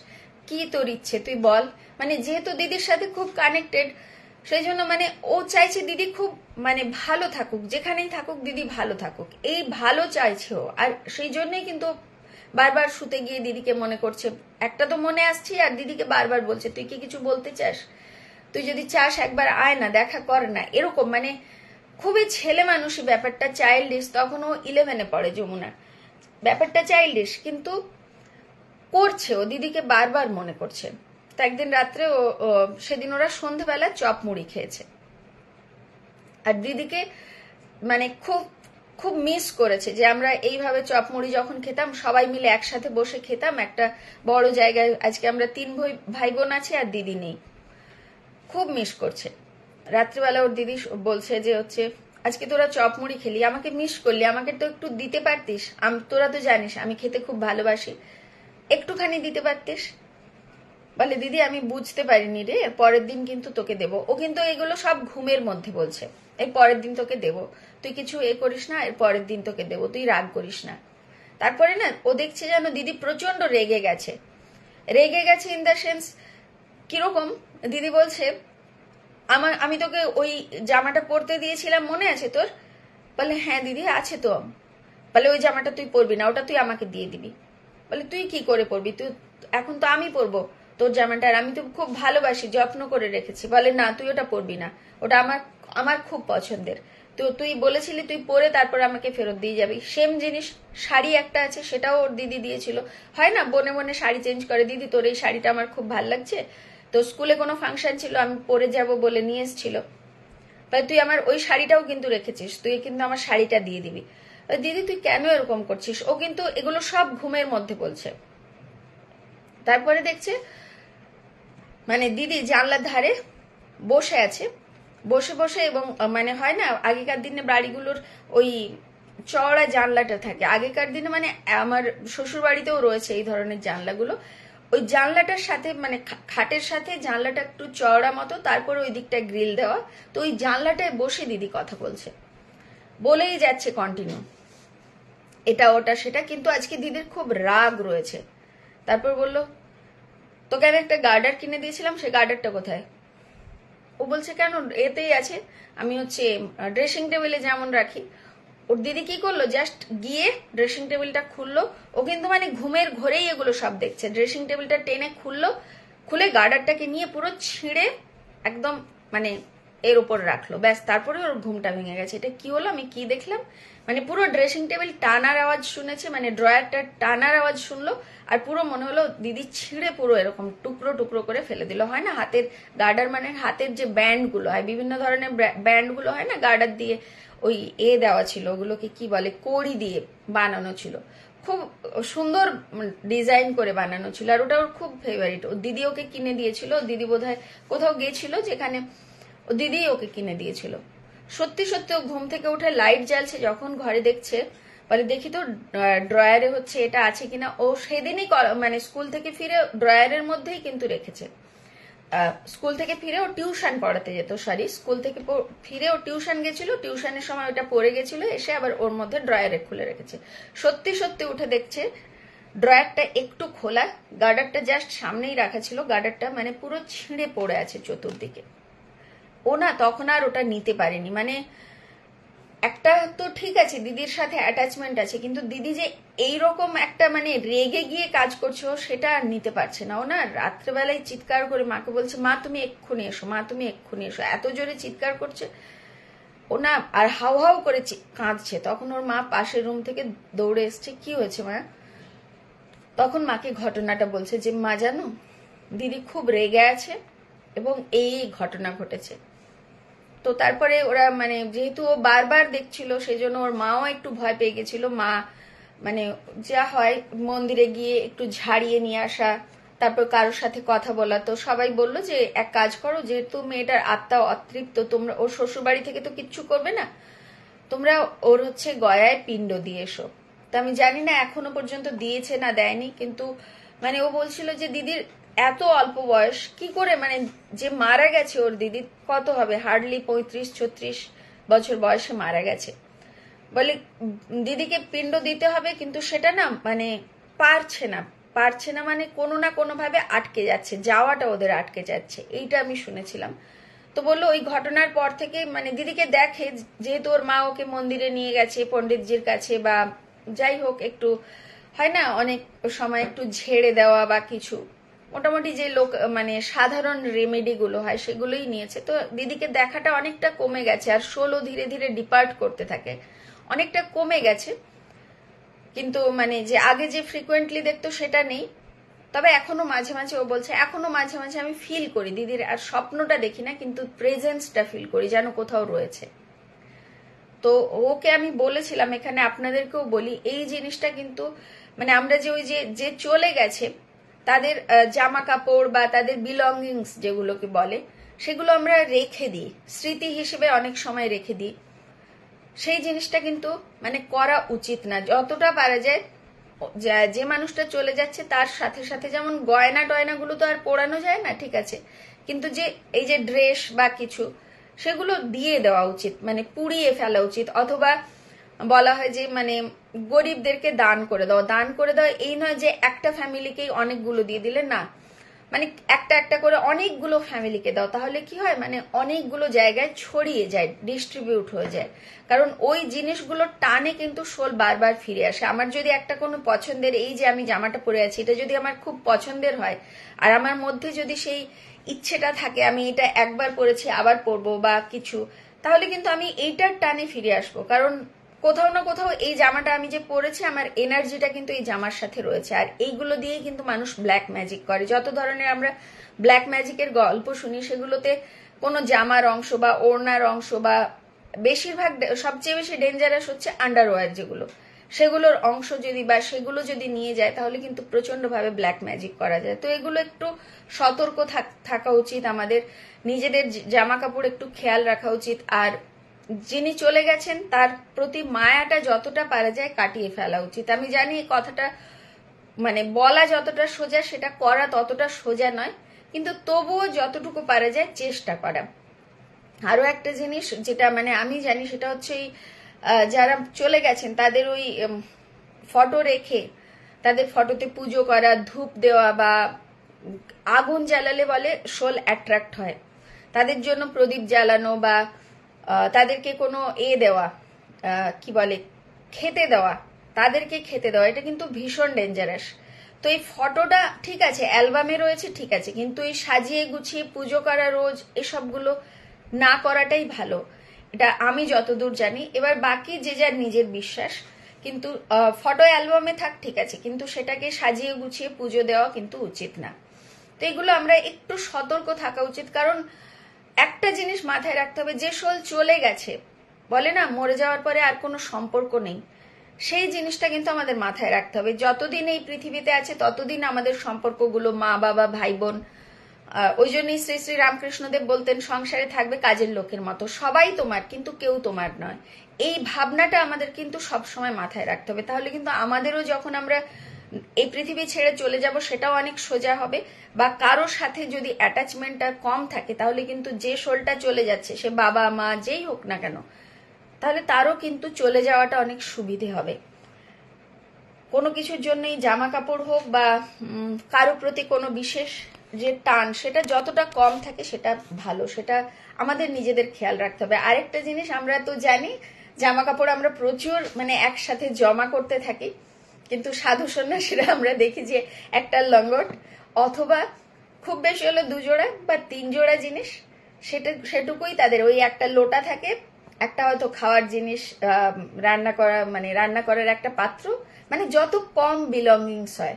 কি তোর ইচ্ছে তুই বল মানে যেহেতু দিদির সাথে খুব কানেক্টেড সেই জন্য মানে ও চাইছে দিদি খুব মানে ভালো থাকুক যেখানেই থাকুক দিদি ভালো থাকুক এই ভালো চাইছে ও আর সেই জন্যই কিন্তু বারবার শুতে গিয়ে দিদিকে মনে করছে একটা তো মনে আসছে আর দিদিকে বারবার বলছে তুই কি কিছু বলতে চাস তুই যদি চাস একবার আয় না দেখা কর না এরকম মানে খুবই ছেলে মানুষ ব্যাপারটা চাইল্ডিশ তখন ও ইলেভেনে পড়ে যমুনার ব্যাপারটা চাইল্ডিশ কিন্তু করছে ও দিদিকে বারবার মনে করছে তা একদিন রাত্রে ও সেদিন ওরা সন্ধেবেলা চপ মুড়ি খেয়েছে আর দিদিকে মানে খুব খুব মিস করেছে যে আমরা এইভাবে চপ মুড়ি যখন খেতাম সবাই মিলে একসাথে বসে খেতাম একটা বড় জায়গায় আজকে আমরা তিন ভাই ভাই বোন আছি আর দিদি নেই খুব মিস করছে রাত্রিবেলা ওর দিদি বলছে যে হচ্ছে আজকে তোরা চপ মুড়ি খেলি আমাকে মিস করলি আমাকে তো একটু দিতে পারতিস তোরা তো জানিস আমি খেতে খুব ভালোবাসি একটুখানি দিতে পারতিস বলে দিদি আমি বুঝতে পারিনি রে পরের দিন কিন্তু তোকে দেব ও কিন্তু এগুলো সব ঘুমের মধ্যে বলছে এর পরের দিন তোকে দেব তুই কিছু এ করিস না এর পরের দিন তোকে দেব তুই রাগ করিস না তারপরে না ও দেখছে যেন দিদি প্রচন্ড রেগে গেছে রেগে গেছে ইন দ্য সেন্স কিরকম দিদি বলছে আমার আমি তোকে ওই জামাটা পরতে দিয়েছিলাম মনে আছে তোর বলে হ্যাঁ দিদি আছে তো বলে ওই জামাটা তুই পরবি না ওটা তুই আমাকে দিয়ে দিবি বলে তুই কি করে পরবি তুই এখন তো আমি পরবো তোর জামাটা আর আমি তো খুব ভালোবাসি যত্ন করে রেখেছি বলে না তুই ওটা পরবি না ওটা আমার আমার খুব পছন্দের তো তুই বলেছিলি তুই পরে তারপর আমাকে ফেরত দিয়ে যাবি সেম জিনিস শাড়ি একটা আছে সেটাও ওর দিদি দিয়েছিল হয় না বনে বনে শাড়ি চেঞ্জ করে দিদি তোর এই শাড়িটা আমার খুব ভাল লাগছে তো স্কুলে কোনো ফাংশন ছিল আমি পরে যাব বলে নিয়ে এসেছিল তুই আমার ওই শাড়িটাও কিন্তু রেখেছিস তুই কিন্তু আমার শাড়িটা দিয়ে দিবি দিদি তুই কেন এরকম করছিস ও কিন্তু এগুলো সব ঘুমের মধ্যে বলছে তারপরে দেখছে মানে দিদি জানলার ধারে বসে আছে বসে বসে এবং মানে হয় না আগেকার দিনে বাড়িগুলোর ওই চওড়া জানলাটা থাকে আগেকার দিনে মানে আমার শ্বশুর বাড়িতেও রয়েছে এই ধরনের জানলাগুলো ওই জানলাটার সাথে মানে খাটের সাথে জানলাটা একটু চওড়া মতো তারপর ওই দিকটা গ্রিল দেওয়া তো ওই জানলাটায় বসে দিদি কথা বলছে বলেই যাচ্ছে কন্টিনিউ এটা ওটা সেটা কিন্তু আজকে দিদির খুব রাগ রয়েছে তারপর বলল তোকে আমি একটা গার্ডার কিনে দিয়েছিলাম সে গার্ডারটা কোথায় ও বলছে কেন এতেই আছে আমি হচ্ছে ড্রেসিং টেবিলে যেমন রাখি ওর দিদি কি করলো জাস্ট গিয়ে ড্রেসিং টেবিলটা খুললো ও কিন্তু মানে ঘুমের ঘরেই এগুলো সব দেখছে ড্রেসিং টেবিলটা টেনে খুললো খুলে গার্ডারটাকে নিয়ে পুরো ছিঁড়ে একদম মানে এর উপর রাখলো ব্যাস তারপরে ওর ঘুমটা ভেঙে গেছে এটা কি হলো আমি কি দেখলাম মানে পুরো ড্রেসিং টেবিল টানার আওয়াজ শুনেছে মানে ড্রয়ারটা টানার আওয়াজ শুনলো আর পুরো মনে হলো দিদি ছিঁড়ে পুরো এরকম টুকরো টুকরো করে ফেলে দিল হয় না হাতের গার্ডার মানে হাতের যে ব্যান্ডগুলো হয় বিভিন্ন ধরনের ব্যান্ডগুলো হয় না গার্ডার দিয়ে ওই এ দেওয়া ছিল ওগুলোকে কি বলে কড়ি দিয়ে বানানো ছিল খুব সুন্দর ডিজাইন করে বানানো ছিল আর ওটা ওর খুব ফেভারিট ওর দিদি ওকে কিনে দিয়েছিল দিদি বোধ কোথাও গিয়েছিল যেখানে ও দিদি ওকে কিনে দিয়েছিল সত্যি সত্যি ও ঘুম থেকে উঠে লাইট জ্বালছে যখন ঘরে দেখছে বলে দেখি তো ড্রয়ারে হচ্ছে এটা আছে কিনা ও সেদিনই মানে স্কুল থেকে ফিরে ড্রয়ারের মধ্যেই কিন্তু রেখেছে স্কুল থেকে ফিরে ও টিউশন পড়াতে যেত সরি স্কুল থেকে ফিরে ও টিউশন গেছিল টিউশনের সময় ওটা পড়ে গেছিল এসে আবার ওর মধ্যে ড্রয়ারে খুলে রেখেছে সত্যি সত্যি উঠে দেখছে ড্রয়ারটা একটু খোলা গার্ডারটা জাস্ট সামনেই রাখা ছিল গার্ডারটা মানে পুরো ছিঁড়ে পড়ে আছে চতুর্দিকে ও না তখন আর ওটা নিতে পারেনি মানে একটা তো ঠিক আছে দিদির সাথে অ্যাটাচমেন্ট আছে কিন্তু দিদি যে এই রকম একটা মানে রেগে গিয়ে কাজ করছো সেটা আর নিতে পারছে না ও না রাত্রেবেলায় চিৎকার করে মাকে বলছে মা তুমি এক্ষুনি এসো মা তুমি এক্ষুনি এসো এত জোরে চিৎকার করছে ও না আর হাউ হাউ করে কাঁদছে তখন ওর মা পাশের রুম থেকে দৌড়ে এসছে কি হয়েছে মা তখন মাকে ঘটনাটা বলছে যে মা জানো দিদি খুব রেগে আছে এবং এই ঘটনা ঘটেছে তো তারপরে ওরা মানে যেহেতু ও বারবার দেখছিল সেজন্য ওর মাও একটু ভয় পেয়ে গেছিল মা মানে যা হয় মন্দিরে গিয়ে একটু ঝাড়িয়ে নিয়ে আসা তারপর কারোর সাথে কথা বলা তো সবাই বলল যে এক কাজ করো যেহেতু মেয়েটার আত্মা অতৃপ্ত তোমরা ওর শ্বশুরবাড়ি থেকে তো কিচ্ছু করবে না তোমরা ওর হচ্ছে গয়ায় পিণ্ড দিয়ে এসো তো আমি জানি না এখনো পর্যন্ত দিয়েছে না দেয়নি কিন্তু মানে ও বলছিল যে দিদির এত অল্প বয়স কি করে মানে যে মারা গেছে ওর দিদি কত হবে হার্ডলি পঁয়ত্রিশ ছত্রিশ বছর বয়সে মারা গেছে বলে দিদিকে পিণ্ড দিতে হবে কিন্তু সেটা না মানে পারছে না পারছে না মানে কোনো না কোনোভাবে আটকে যাচ্ছে যাওয়াটা ওদের আটকে যাচ্ছে এইটা আমি শুনেছিলাম তো বললো ওই ঘটনার পর থেকে মানে দিদিকে দেখে যেহেতু ওর মা ওকে মন্দিরে নিয়ে গেছে পণ্ডিতজির কাছে বা যাই হোক একটু হয় না অনেক সময় একটু ঝেড়ে দেওয়া বা কিছু মোটামুটি যে লোক মানে সাধারণ রেমেডিগুলো হয় সেগুলোই নিয়েছে তো দিদিকে দেখাটা অনেকটা কমে গেছে আর শোলও ধীরে ধীরে ডিপার্ট করতে থাকে অনেকটা কমে গেছে কিন্তু মানে যে আগে যে ফ্রিকুয়েন্টলি দেখতো সেটা নেই তবে এখনো মাঝে মাঝে ও বলছে এখনো মাঝে মাঝে আমি ফিল করি দিদির আর স্বপ্নটা দেখি না কিন্তু প্রেজেন্সটা ফিল করি যেন কোথাও রয়েছে তো ওকে আমি বলেছিলাম এখানে আপনাদেরকেও বলি এই জিনিসটা কিন্তু মানে আমরা যে ওই যে যে চলে গেছে তাদের জামা কাপড় বা তাদের বিলঙ্গিংস যেগুলোকে বলে সেগুলো আমরা রেখে দিই স্মৃতি হিসেবে অনেক সময় রেখে দিই সেই জিনিসটা কিন্তু মানে করা উচিত না যতটা পারা যায় যে মানুষটা চলে যাচ্ছে তার সাথে সাথে যেমন গয়না টয়নাগুলো তো আর পরানো যায় না ঠিক আছে কিন্তু যে এই যে ড্রেস বা কিছু সেগুলো দিয়ে দেওয়া উচিত মানে পুড়িয়ে ফেলা উচিত অথবা বলা হয় যে মানে গরিবদেরকে দান করে দাও দান করে দাও এই নয় যে একটা ফ্যামিলিকেই অনেকগুলো দিয়ে দিলে না মানে একটা একটা করে অনেকগুলো ফ্যামিলিকে দাও তাহলে কি হয় মানে অনেকগুলো জায়গায় ছড়িয়ে যায় ডিস্ট্রিবিউট হয়ে যায় কারণ ওই জিনিসগুলোর টানে কিন্তু শোল বারবার ফিরে আসে আমার যদি একটা কোনো পছন্দের এই যে আমি জামাটা পরে আছি এটা যদি আমার খুব পছন্দের হয় আর আমার মধ্যে যদি সেই ইচ্ছেটা থাকে আমি এটা একবার পরেছি আবার পরবো বা কিছু তাহলে কিন্তু আমি এইটার টানে ফিরে আসবো কারণ কোথাও না কোথাও এই জামাটা আমি যে পরেছি আমার এনার্জিটা কিন্তু এই জামার সাথে রয়েছে আর এইগুলো দিয়েই কিন্তু মানুষ ব্ল্যাক ম্যাজিক করে যত ধরনের আমরা ব্ল্যাক ম্যাজিকের গল্প শুনি সেগুলোতে কোনো জামার অংশ বা ওড়নার অংশ বা বেশিরভাগ সবচেয়ে বেশি ডেঞ্জারাস হচ্ছে আন্ডারওয়ার যেগুলো সেগুলোর অংশ যদি বা সেগুলো যদি নিয়ে যায় তাহলে কিন্তু প্রচন্ডভাবে ব্ল্যাক ম্যাজিক করা যায় তো এগুলো একটু সতর্ক থাকা উচিত আমাদের নিজেদের জামা কাপড় একটু খেয়াল রাখা উচিত আর যিনি চলে গেছেন তার প্রতি মায়াটা যতটা পারা যায় কাটিয়ে ফেলা উচিত আমি জানি কথাটা মানে বলা যতটা সোজা সেটা করা ততটা সোজা নয় কিন্তু তবুও যতটুকু পারা যায় চেষ্টা করা আরও একটা জিনিস যেটা মানে আমি জানি সেটা হচ্ছে ওই যারা চলে গেছেন তাদের ওই ফটো রেখে তাদের ফটোতে পুজো করা ধূপ দেওয়া বা আগুন জ্বালালে বলে শোল অ্যাট্রাক্ট হয় তাদের জন্য প্রদীপ জ্বালানো বা তাদেরকে কোনো এ দেওয়া কি বলে খেতে দেওয়া তাদেরকে খেতে দেওয়া এটা কিন্তু ভীষণ ডেঞ্জারাস তো এই ফটোটা ঠিক আছে অ্যালবামে রয়েছে ঠিক আছে কিন্তু এই সাজিয়ে গুছিয়ে পুজো করা রোজ এসবগুলো না করাটাই ভালো এটা আমি যতদূর জানি এবার বাকি যে যার নিজের বিশ্বাস কিন্তু ফটো অ্যালবামে থাক ঠিক আছে কিন্তু সেটাকে সাজিয়ে গুছিয়ে পুজো দেওয়া কিন্তু উচিত না তো এগুলো আমরা একটু সতর্ক থাকা উচিত কারণ একটা জিনিস মাথায় রাখতে হবে যে শোল চলে গেছে বলে না মরে যাওয়ার পরে আর কোনো সম্পর্ক নেই সেই জিনিসটা কিন্তু আমাদের মাথায় রাখতে হবে যতদিন এই পৃথিবীতে আছে ততদিন আমাদের সম্পর্কগুলো মা বাবা ভাই বোন ওই জন্যই শ্রী শ্রী রামকৃষ্ণদেব বলতেন সংসারে থাকবে কাজের লোকের মতো সবাই তোমার কিন্তু কেউ তোমার নয় এই ভাবনাটা আমাদের কিন্তু সবসময় মাথায় রাখতে হবে তাহলে কিন্তু আমাদেরও যখন আমরা এই পৃথিবী ছেড়ে চলে যাব সেটাও অনেক সোজা হবে বা কারোর সাথে যদি অ্যাটাচমেন্টটা কম থাকে তাহলে কিন্তু যে শোলটা চলে যাচ্ছে সে বাবা মা যেই হোক না কেন তাহলে তারও কিন্তু চলে যাওয়াটা অনেক সুবিধে হবে কোনো কিছুর জন্যই জামা কাপড় হোক বা কারো প্রতি কোনো বিশেষ যে টান সেটা যতটা কম থাকে সেটা ভালো সেটা আমাদের নিজেদের খেয়াল রাখতে হবে আরেকটা জিনিস আমরা তো জানি জামা কাপড় আমরা প্রচুর মানে একসাথে জমা করতে থাকি কিন্তু সাধু সন্ন্যাসীরা আমরা দেখি যে একটা লঙ্গট অথবা খুব বেশি হলো দুজোড়া বা তিন জোড়া জিনিস সেটা সেটুকুই তাদের ওই একটা লোটা থাকে একটা হয়তো খাওয়ার জিনিস রান্না করা মানে রান্না করার একটা পাত্র মানে যত কম বিলঙ্গিংস হয়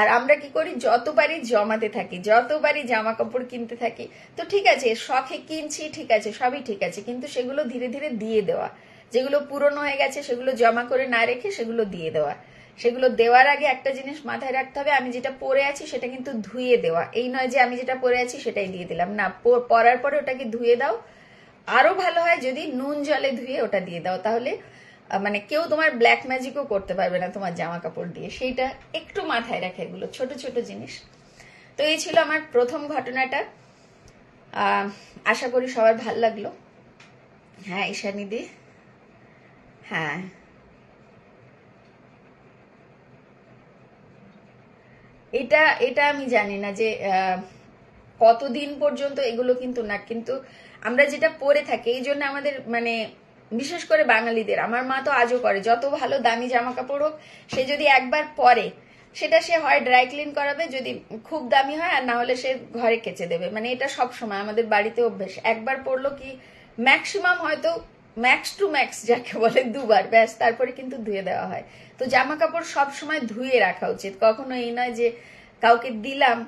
আর আমরা কি করি যতবারই জমাতে থাকি যতবারই জামা কাপড় কিনতে থাকি তো ঠিক আছে শখে কিনছি ঠিক আছে সবই ঠিক আছে কিন্তু সেগুলো ধীরে ধীরে দিয়ে দেওয়া যেগুলো পুরনো হয়ে গেছে সেগুলো জমা করে না রেখে সেগুলো দিয়ে দেওয়া সেগুলো দেওয়ার আগে একটা জিনিস মাথায় রাখতে হবে আমি যেটা পরে আছি সেটা কিন্তু ধুয়ে দেওয়া এই নয় যে আমি যেটা পরে আছি সেটাই দিয়ে দিলাম না পরার পরে ওটাকে ধুয়ে দাও আরো ভালো হয় যদি নুন জলে ধুয়ে ওটা দিয়ে দাও তাহলে মানে কেউ তোমার ব্ল্যাক ম্যাজিকও করতে পারবে না তোমার জামা কাপড় দিয়ে সেইটা একটু মাথায় রাখে এগুলো ছোট ছোট জিনিস তো এই ছিল আমার প্রথম ঘটনাটা আশা করি সবার ভাল লাগলো হ্যাঁ ঈশানিদি হ্যাঁ এটা এটা আমি জানি না যে কতদিন পর্যন্ত এগুলো কিন্তু না কিন্তু আমরা যেটা পরে থাকি এই জন্য আমাদের মানে বিশেষ করে বাঙালিদের আমার মা তো আজও করে যত ভালো দামি জামা কাপড় হোক সে যদি একবার পরে সেটা সে হয় ড্রাই ক্লিন করাবে যদি খুব দামি হয় আর না হলে সে ঘরে কেচে দেবে মানে এটা সব সময় আমাদের বাড়িতে অভ্যেস একবার পড়লো কি ম্যাক্সিমাম হয়তো ম্যাক্স টু ম্যাক্স যাকে বলে দুবার ব্যাস তারপরে কিন্তু ধুয়ে দেওয়া হয় তো জামা কাপড় সবসময় ধুয়ে রাখা উচিত কখনো এই নয় যে কাউকে দিলাম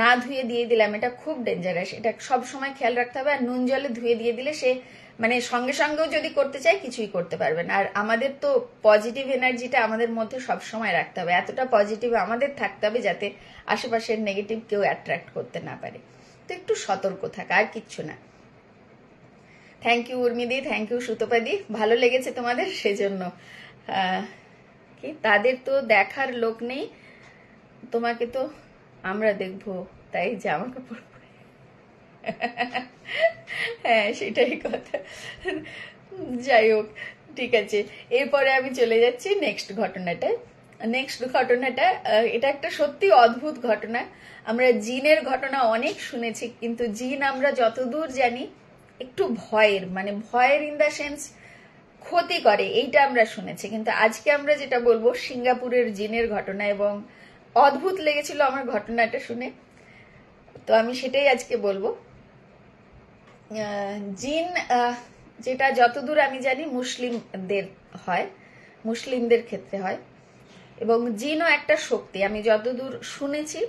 না ধুয়ে দিয়ে দিলাম এটা খুব ডেঞ্জারাস এটা সব সময় খেয়াল রাখতে হবে আর নুন জলে ধুয়ে দিয়ে দিলে সে মানে সঙ্গে সঙ্গেও যদি করতে চায় কিছুই করতে পারবেন আর আমাদের তো পজিটিভ এনার্জিটা আমাদের মধ্যে সব সময় রাখতে হবে এতটা পজিটিভ আমাদের থাকতে হবে যাতে আশেপাশের নেগেটিভ কেউ অ্যাট্রাক্ট করতে না পারে তো একটু সতর্ক থাকা আর কিচ্ছু না থ্যাংক ইউ উর্মিদি থ্যাংক ইউ সুতপাদি ভালো লেগেছে তোমাদের সেজন্য কি তাদের তো দেখার লোক নেই তোমাকে তো আমরা দেখব তাই জামা কাপড় হ্যাঁ সেটাই কথা যাই হোক ঠিক আছে এরপরে আমি চলে যাচ্ছি নেক্সট ঘটনাটায় নেক্সট ঘটনাটা এটা একটা সত্যি অদ্ভুত ঘটনা আমরা জিনের ঘটনা অনেক শুনেছি কিন্তু জিন আমরা যতদূর জানি একটু ভয়ের মানে ভয়ের ইন দ্য সেন্স ক্ষতি করে এইটা আমরা শুনেছি কিন্তু আজকে আমরা যেটা বলবো সিঙ্গাপুরের জিনের ঘটনা এবং অদ্ভুত লেগেছিল আমার ঘটনাটা শুনে তো আমি সেটাই আজকে বলবো জিন যেটা যতদূর আমি জানি মুসলিমদের হয় মুসলিমদের ক্ষেত্রে হয় এবং জিনও একটা শক্তি আমি যতদূর শুনেছি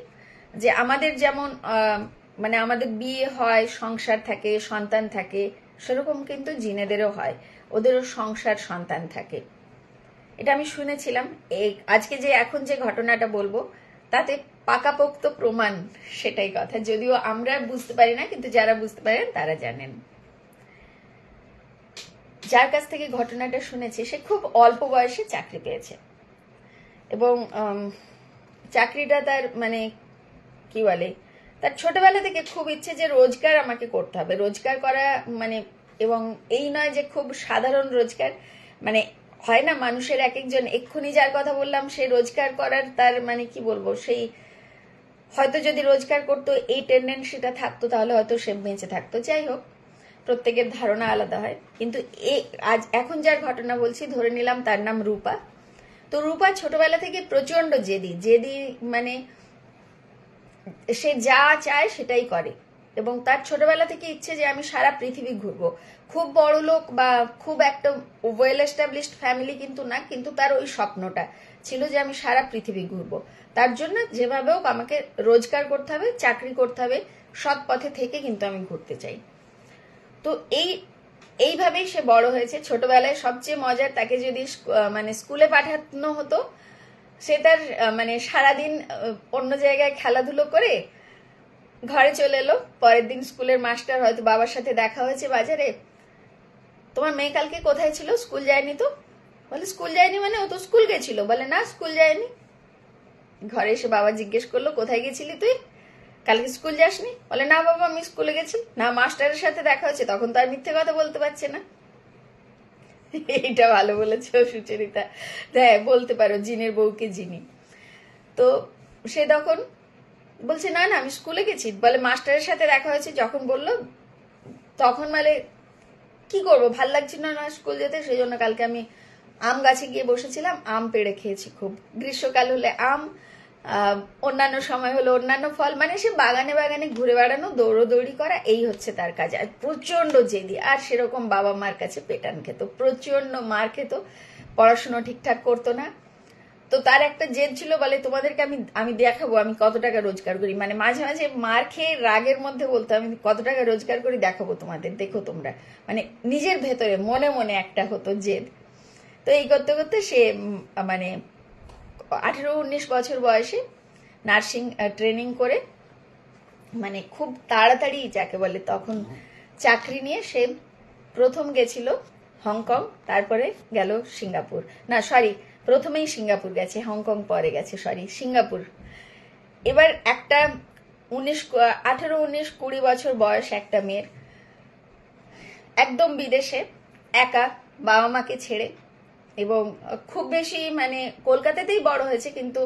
যে আমাদের যেমন মানে আমাদের বিয়ে হয় সংসার থাকে সন্তান থাকে সেরকম কিন্তু জিনেদেরও হয় ওদেরও সংসার সন্তান থাকে এটা আমি শুনেছিলাম এই আজকে যে এখন যে ঘটনাটা বলবো তাতে পাকাপোক্ত প্রমাণ সেটাই কথা যদিও আমরা বুঝতে পারি না কিন্তু যারা বুঝতে পারেন তারা জানেন যার কাছ থেকে ঘটনাটা শুনেছে সে খুব অল্প বয়সে চাকরি পেয়েছে এবং চাকরিটা তার মানে কি বলে তার ছোটবেলা থেকে খুব ইচ্ছে যে রোজগার আমাকে করতে হবে রোজগার করা মানে এবং এই নয় যে খুব সাধারণ রোজগার মানে হয় না মানুষের এক একজন এক্ষুনি যার কথা বললাম সে রোজগার করার তার মানে কি বলবো সেই হয়তো যদি রোজগার করতো এই টেন্ডেন্সিটা থাকতো তাহলে হয়তো সে বেঁচে থাকতো যাই হোক প্রত্যেকের ধারণা আলাদা হয় কিন্তু এ আজ এখন যার ঘটনা বলছি ধরে নিলাম তার নাম রূপা তো রূপা ছোটবেলা থেকে প্রচন্ড জেদি জেদি মানে সে যা চায় সেটাই করে এবং তার ছোটবেলা থেকে ইচ্ছে যে আমি সারা পৃথিবী ঘুরবো খুব বড় লোক বা খুব একটা ওয়েল এস্টাবলিশড ফ্যামিলি কিন্তু না কিন্তু তার ওই স্বপ্নটা ছিল যে আমি সারা পৃথিবী ঘুরবো তার জন্য যেভাবে হোক আমাকে রোজগার করতে হবে চাকরি করতে হবে সৎ পথে থেকে কিন্তু আমি ঘুরতে চাই তো এই এইভাবেই সে বড় হয়েছে ছোটবেলায় সবচেয়ে মজার তাকে যদি মানে স্কুলে পাঠানো হতো সে তার মানে সারাদিন অন্য জায়গায় খেলাধুলো করে ঘরে চলে এলো পরের দিন স্কুলের মাস্টার হয়তো বাবার সাথে দেখা হয়েছে বাজারে তোমার মেয়ে কালকে কোথায় ছিল স্কুল যায়নি তো বলে স্কুল যায়নি মানে ও তো স্কুল গেছিল বলে না স্কুল যায়নি ঘরে এসে বাবা জিজ্ঞেস করলো কোথায় গেছিলি তুই কালকে স্কুল যাসনি বলে না বাবা আমি স্কুলে গেছি না মাস্টারের সাথে দেখা হয়েছে তখন তো আর মিথ্যে কথা বলতে পারছে না এটা ভালো বলেছে সুচরিতা হ্যাঁ বলতে পারো জিনের বউকে জিনি তো সে তখন বলছে না না আমি স্কুলে গেছি বলে মাস্টারের সাথে দেখা হয়েছে যখন বলল তখন মানে কি করব ভাল লাগছিল না স্কুল যেতে সেই জন্য কালকে আমি আম গাছে গিয়ে বসেছিলাম আম পেড়ে খেয়েছি খুব গ্রীষ্মকাল হলে আম অন্যান্য সময় হলো অন্যান্য ফল মানে সে বাগানে বাগানে ঘুরে বেড়ানো দৌড়োদৌড়ি করা এই হচ্ছে তার কাজ আর প্রচণ্ড জেদি আর সেরকম বাবা মার কাছে পেটান খেত প্রচণ্ড মার খেত পড়াশুনো ঠিকঠাক করতো না তো তার একটা জেদ ছিল বলে তোমাদেরকে আমি আমি দেখাবো আমি কত টাকা রোজগার করি মানে মাঝে মাঝে মার খেয়ে রাগের মধ্যে বলতো আমি কত টাকা রোজগার করি দেখাবো তোমাদের দেখো তোমরা মানে নিজের ভেতরে মনে মনে একটা হতো জেদ তো এই করতে করতে সে মানে আঠেরো উনিশ বছর বয়সে নার্সিং ট্রেনিং করে মানে খুব তাড়াতাড়ি যাকে বলে তখন চাকরি নিয়ে সে প্রথম গেছিল হংকং তারপরে গেল সিঙ্গাপুর না সরি প্রথমেই সিঙ্গাপুর গেছে হংকং পরে গেছে সরি সিঙ্গাপুর এবার একটা উনিশ আঠেরো উনিশ কুড়ি বছর বয়স একটা মেয়ের একদম বিদেশে একা বাবা মাকে ছেড়ে এবং খুব বেশি মানে কলকাতাতেই বড় হয়েছে কিন্তু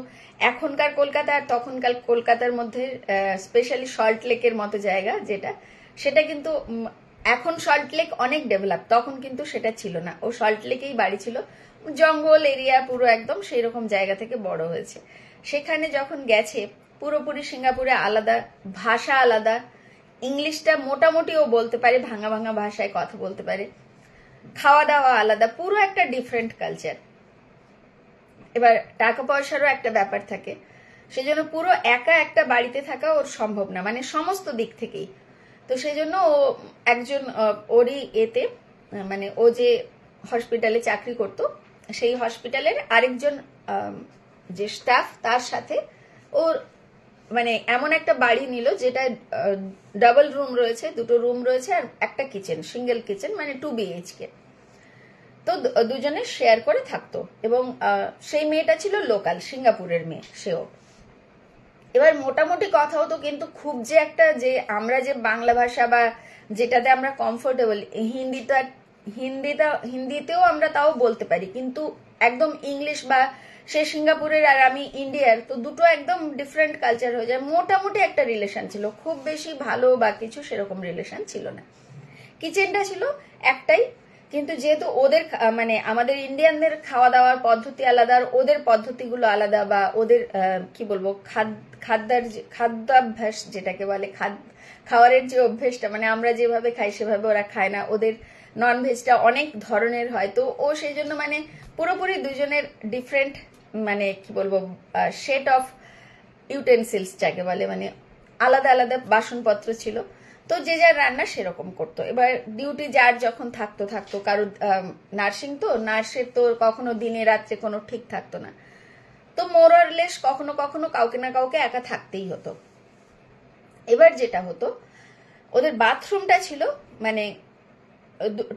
এখনকার কলকাতা আর তখনকার কলকাতার মধ্যে স্পেশালি সল্ট লেকের মতো জায়গা যেটা সেটা কিন্তু এখন সল্ট লেক অনেক ডেভেলপ তখন কিন্তু সেটা ছিল না ও সল্ট লেকেই বাড়ি ছিল জঙ্গল এরিয়া পুরো একদম সেই রকম জায়গা থেকে বড় হয়েছে সেখানে যখন গেছে পুরোপুরি সিঙ্গাপুরে আলাদা ভাষা আলাদা ইংলিশটা মোটামুটি ও বলতে পারে ভাঙা ভাঙা ভাষায় কথা বলতে পারে খাওয়া দাওয়া আলাদা পুরো একটা ডিফারেন্ট কালচার এবার টাকা পয়সারও একটা ব্যাপার থাকে সেজন্য পুরো একা একটা বাড়িতে থাকা ওর সম্ভব না মানে সমস্ত দিক থেকেই তো সেই জন্য ও একজন ওরই এতে মানে ও যে হসপিটালে চাকরি করত সেই হসপিটালের আরেকজন যে স্টাফ তার সাথে ওর মানে এমন একটা বাড়ি নিল যেটা ডাবল রুম রয়েছে দুটো রুম রয়েছে আর একটা কিচেন সিঙ্গেল কিচেন মানে টু বিএইচকে তো দুজনে শেয়ার করে থাকতো এবং সেই মেয়েটা ছিল লোকাল সিঙ্গাপুরের মেয়ে সেও এবার মোটামুটি কথা হতো কিন্তু খুব যে একটা যে আমরা যে বাংলা ভাষা বা যেটাতে আমরা কমফোর্টেবল হিন্দিটা হিন্দিটা হিন্দিতেও আমরা তাও বলতে পারি কিন্তু একদম ইংলিশ বা সে সিঙ্গাপুরের আর আমি ইন্ডিয়ার তো দুটো একদম ডিফারেন্ট কালচার হয়ে যায় মোটামুটি একটা রিলেশন ছিল খুব বেশি ভালো বা কিছু সেরকম রিলেশন ছিল না কিচেনটা ছিল একটাই কিন্তু যেহেতু ওদের মানে আমাদের ইন্ডিয়ানদের খাওয়া দাওয়ার পদ্ধতি আলাদা আর ওদের পদ্ধতিগুলো আলাদা বা ওদের কি বলবো খাদ্যার খাদ্যাভ্যাস যেটাকে বলে খাওয়ারের যে অভ্যেসটা মানে আমরা যেভাবে খাই সেভাবে ওরা খায় না ওদের ননভেজটা অনেক ধরনের হয় তো ও সেই জন্য মানে পুরোপুরি দুজনের ডিফারেন্ট মানে কি বলবো সেট অফ ইউটেন্সিলস যাকে বলে মানে আলাদা আলাদা বাসনপত্র ছিল তো যে যার রান্না সেরকম করতো এবার ডিউটি যার যখন থাকতো থাকতো কারো নার্সিং তো নার্সের তো কখনো দিনে রাত্রে কোনো ঠিক থাকতো না তো মোরারলেস কখনো কখনো কাউকে না কাউকে একা থাকতেই হতো এবার যেটা হতো ওদের বাথরুমটা ছিল মানে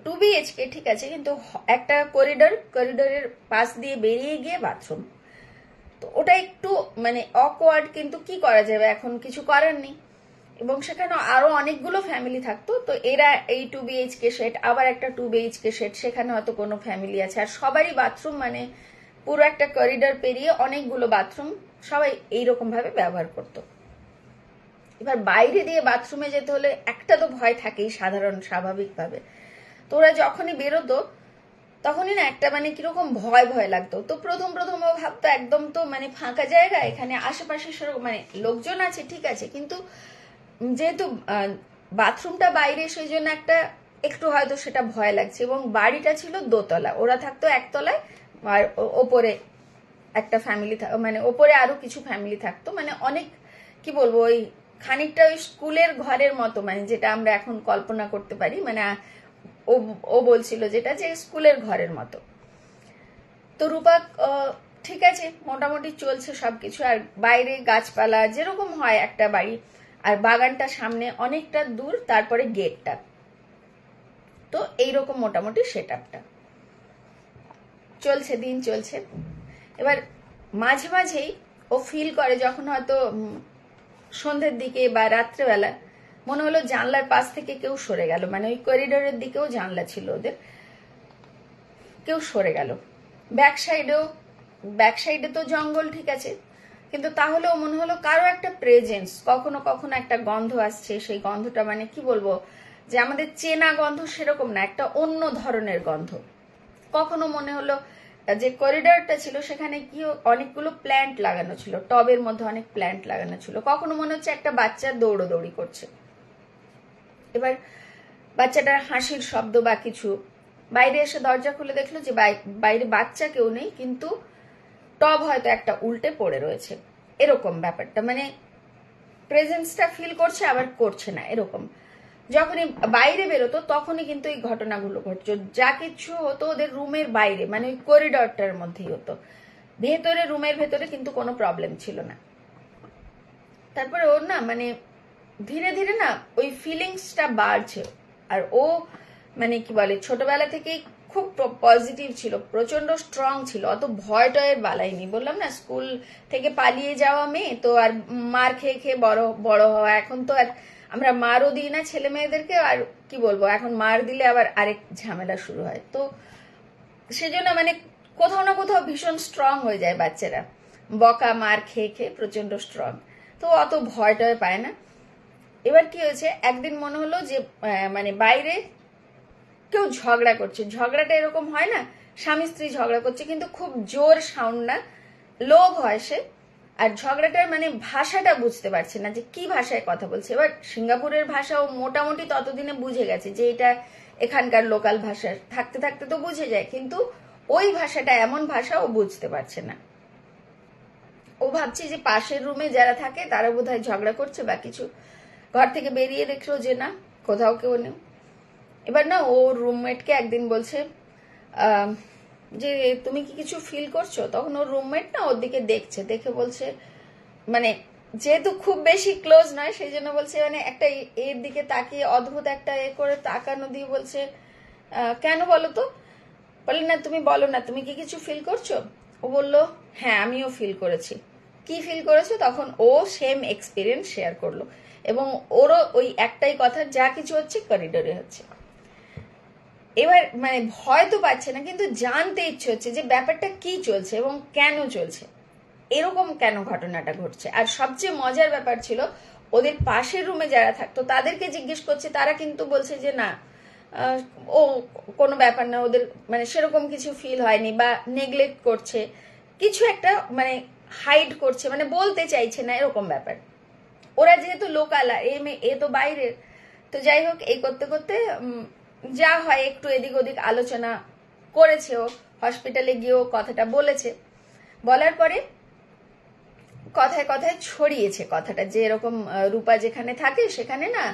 টু বিএইচকে ঠিক আছে কিন্তু একটা করিডর করিডরের পাশ দিয়ে বেরিয়ে গিয়ে বাথরুম তো ওটা একটু মানে অকওয়ার্ড কিন্তু কি করা যাবে এখন কিছু করার নেই এবং সেখানে আরো অনেকগুলো ফ্যামিলি থাকতো তো এরা এই টু বিএইচকে সেট আবার একটা টু বিএইচকে সেট সেখানে হয়তো কোনো ফ্যামিলি আছে আর সবারই বাথরুম মানে পুরো একটা করিডর পেরিয়ে অনেকগুলো বাথরুম সবাই এইরকম ভাবে ব্যবহার করত এবার বাইরে দিয়ে বাথরুমে যেতে হলে একটা তো ভয় থাকেই সাধারণ স্বাভাবিকভাবে তোরা যখনই বেরোতো তখনই না একটা মানে কিরকম ভয় ভয় লাগতো তো প্রথম প্রথম ও ভাবতো একদম তো মানে ফাঁকা জায়গা এখানে আশেপাশে মানে লোকজন আছে ঠিক আছে কিন্তু যেহেতু বাথরুমটা বাইরে সেই জন্য একটা একটু হয়তো সেটা ভয় লাগছে এবং বাড়িটা ছিল দোতলা ওরা থাকতো একতলায় আর ওপরে একটা ফ্যামিলি মানে ওপরে আরো কিছু ফ্যামিলি থাকতো মানে অনেক কি বলবো ওই খানিকটা ওই স্কুলের ঘরের মতো মানে যেটা আমরা এখন কল্পনা করতে পারি মানে ও ও বলছিল যেটা যে স্কুলের ঘরের মতো তো রূপা ঠিক আছে মোটামুটি চলছে সবকিছু আর বাইরে গাছপালা যেরকম হয় একটা বাড়ি আর বাগানটা সামনে অনেকটা দূর তারপরে গেটটা তো এইরকম মোটামুটি সেট আপটা চলছে দিন চলছে এবার মাঝে মাঝেই ও ফিল করে যখন হয়তো সন্ধ্যের দিকে বা রাত্রেবেলা মনে হলো জানলার পাশ থেকে কেউ সরে গেল মানে ওই করিডোরের দিকেও জানলা ছিল ওদের কেউ সরে গেল ব্যাক সাইডেও ব্যাক সাইডে তো জঙ্গল ঠিক আছে কিন্তু তাহলেও মনে হলো কারো একটা প্রেজেন্স কখনো কখনো একটা গন্ধ আসছে সেই গন্ধটা মানে কি বলবো যে আমাদের চেনা গন্ধ সেরকম না একটা অন্য ধরনের গন্ধ কখনো মনে হলো যে করিডোরটা ছিল সেখানে গিয়ে অনেকগুলো প্ল্যান্ট লাগানো ছিল টবের মধ্যে অনেক প্ল্যান্ট লাগানো ছিল কখনো মনে হচ্ছে একটা বাচ্চা দৌড়োদৌড়ি করছে এবার বাচ্চাটার হাসির শব্দ বা কিছু বাইরে এসে দরজা খুলে দেখলো যে বাইরে বাচ্চা কেউ নেই কিন্তু টব হয়তো একটা উল্টে পড়ে রয়েছে এরকম ব্যাপারটা মানে প্রেজেন্সটা ফিল করছে আবার করছে না এরকম যখনই বাইরে বেরোতো তখনই কিন্তু এই ঘটনাগুলো ঘটছে যা কিছু হতো ওদের রুমের বাইরে মানে ওই করিডরটার মধ্যেই হতো ভেতরে রুমের ভেতরে কিন্তু কোনো প্রবলেম ছিল না তারপরে ওর না মানে ধীরে ধীরে না ওই ফিলিংসটা বাড়ছে আর ও মানে কি বলে ছোটবেলা থেকেই খুব পজিটিভ ছিল প্রচন্ড স্ট্রং ছিল অত ভয় টয়ের বালাইনি বললাম না স্কুল থেকে পালিয়ে যাওয়া মেয়ে তো আর মার খেয়ে খেয়ে বড় বড় হওয়া এখন তো আর আমরা মারও দিই না ছেলে মেয়েদেরকে আর কি বলবো এখন মার দিলে আবার আরেক ঝামেলা শুরু হয় তো সেজন্য মানে কোথাও না কোথাও ভীষণ স্ট্রং হয়ে যায় বাচ্চারা বকা মার খেয়ে খেয়ে প্রচন্ড স্ট্রং তো অত ভয় টয় পায় না এবার কি হয়েছে একদিন মনে হলো যে মানে বাইরে কেউ ঝগড়া করছে ঝগড়াটা এরকম হয় না স্বামী স্ত্রী ঝগড়া করছে কিন্তু খুব জোর সাউন্ড না লোভ হয় সে আর ঝগড়াটার মানে ভাষাটা বুঝতে পারছে না যে কি ভাষায় কথা বলছে এবার সিঙ্গাপুরের ভাষাও মোটামুটি ততদিনে বুঝে গেছে যে এটা এখানকার লোকাল ভাষার থাকতে থাকতে তো বুঝে যায় কিন্তু ওই ভাষাটা এমন ভাষা ও বুঝতে পারছে না ও ভাবছে যে পাশের রুমে যারা থাকে তারা বোধহয় ঝগড়া করছে বা কিছু ঘর থেকে বেরিয়ে দেখলো যে না কোথাও কেউ নেই এবার না ও রুমমেটকে একদিন বলছে যে তুমি কি কিছু ফিল করছো তখন ওর রুমমেট না ওর দিকে দেখছে দেখে বলছে মানে যেহেতু খুব বেশি ক্লোজ নয় সেই জন্য বলছে মানে একটা এর দিকে তাকিয়ে অদ্ভুত একটা এ করে তাকানো দিয়ে বলছে কেন বলো তো বলে না তুমি বলো না তুমি কি কিছু ফিল করছো ও বলল হ্যাঁ আমিও ফিল করেছি কি ফিল করেছো তখন ও সেম এক্সপিরিয়েন্স শেয়ার করলো এবং ওরও ওই একটাই কথা যা কিছু হচ্ছে করিডোরে হচ্ছে এবার মানে ভয় তো পাচ্ছে না কিন্তু জানতে ইচ্ছে হচ্ছে যে ব্যাপারটা কি চলছে এবং কেন চলছে এরকম কেন ঘটনাটা ঘটছে আর সবচেয়ে মজার ব্যাপার ছিল ওদের পাশের রুমে যারা থাকতো তাদেরকে জিজ্ঞেস করছে তারা কিন্তু বলছে যে না ও কোনো ব্যাপার না ওদের মানে সেরকম কিছু ফিল হয়নি বা নেগলেক্ট করছে কিছু একটা মানে হাইড করছে মানে বলতে চাইছে না এরকম ব্যাপার ওরা যেহেতু লোকালা এ মে এ তো বাইরের তো যাই হোক এই করতে করতে যা হয় একটু এদিক ওদিক আলোচনা করেছে ও হসপিটালে গিয়েও কথাটা বলেছে বলার পরে কথায় কথায় ছড়িয়েছে কথাটা যে এরকম রূপা যেখানে থাকে সেখানে না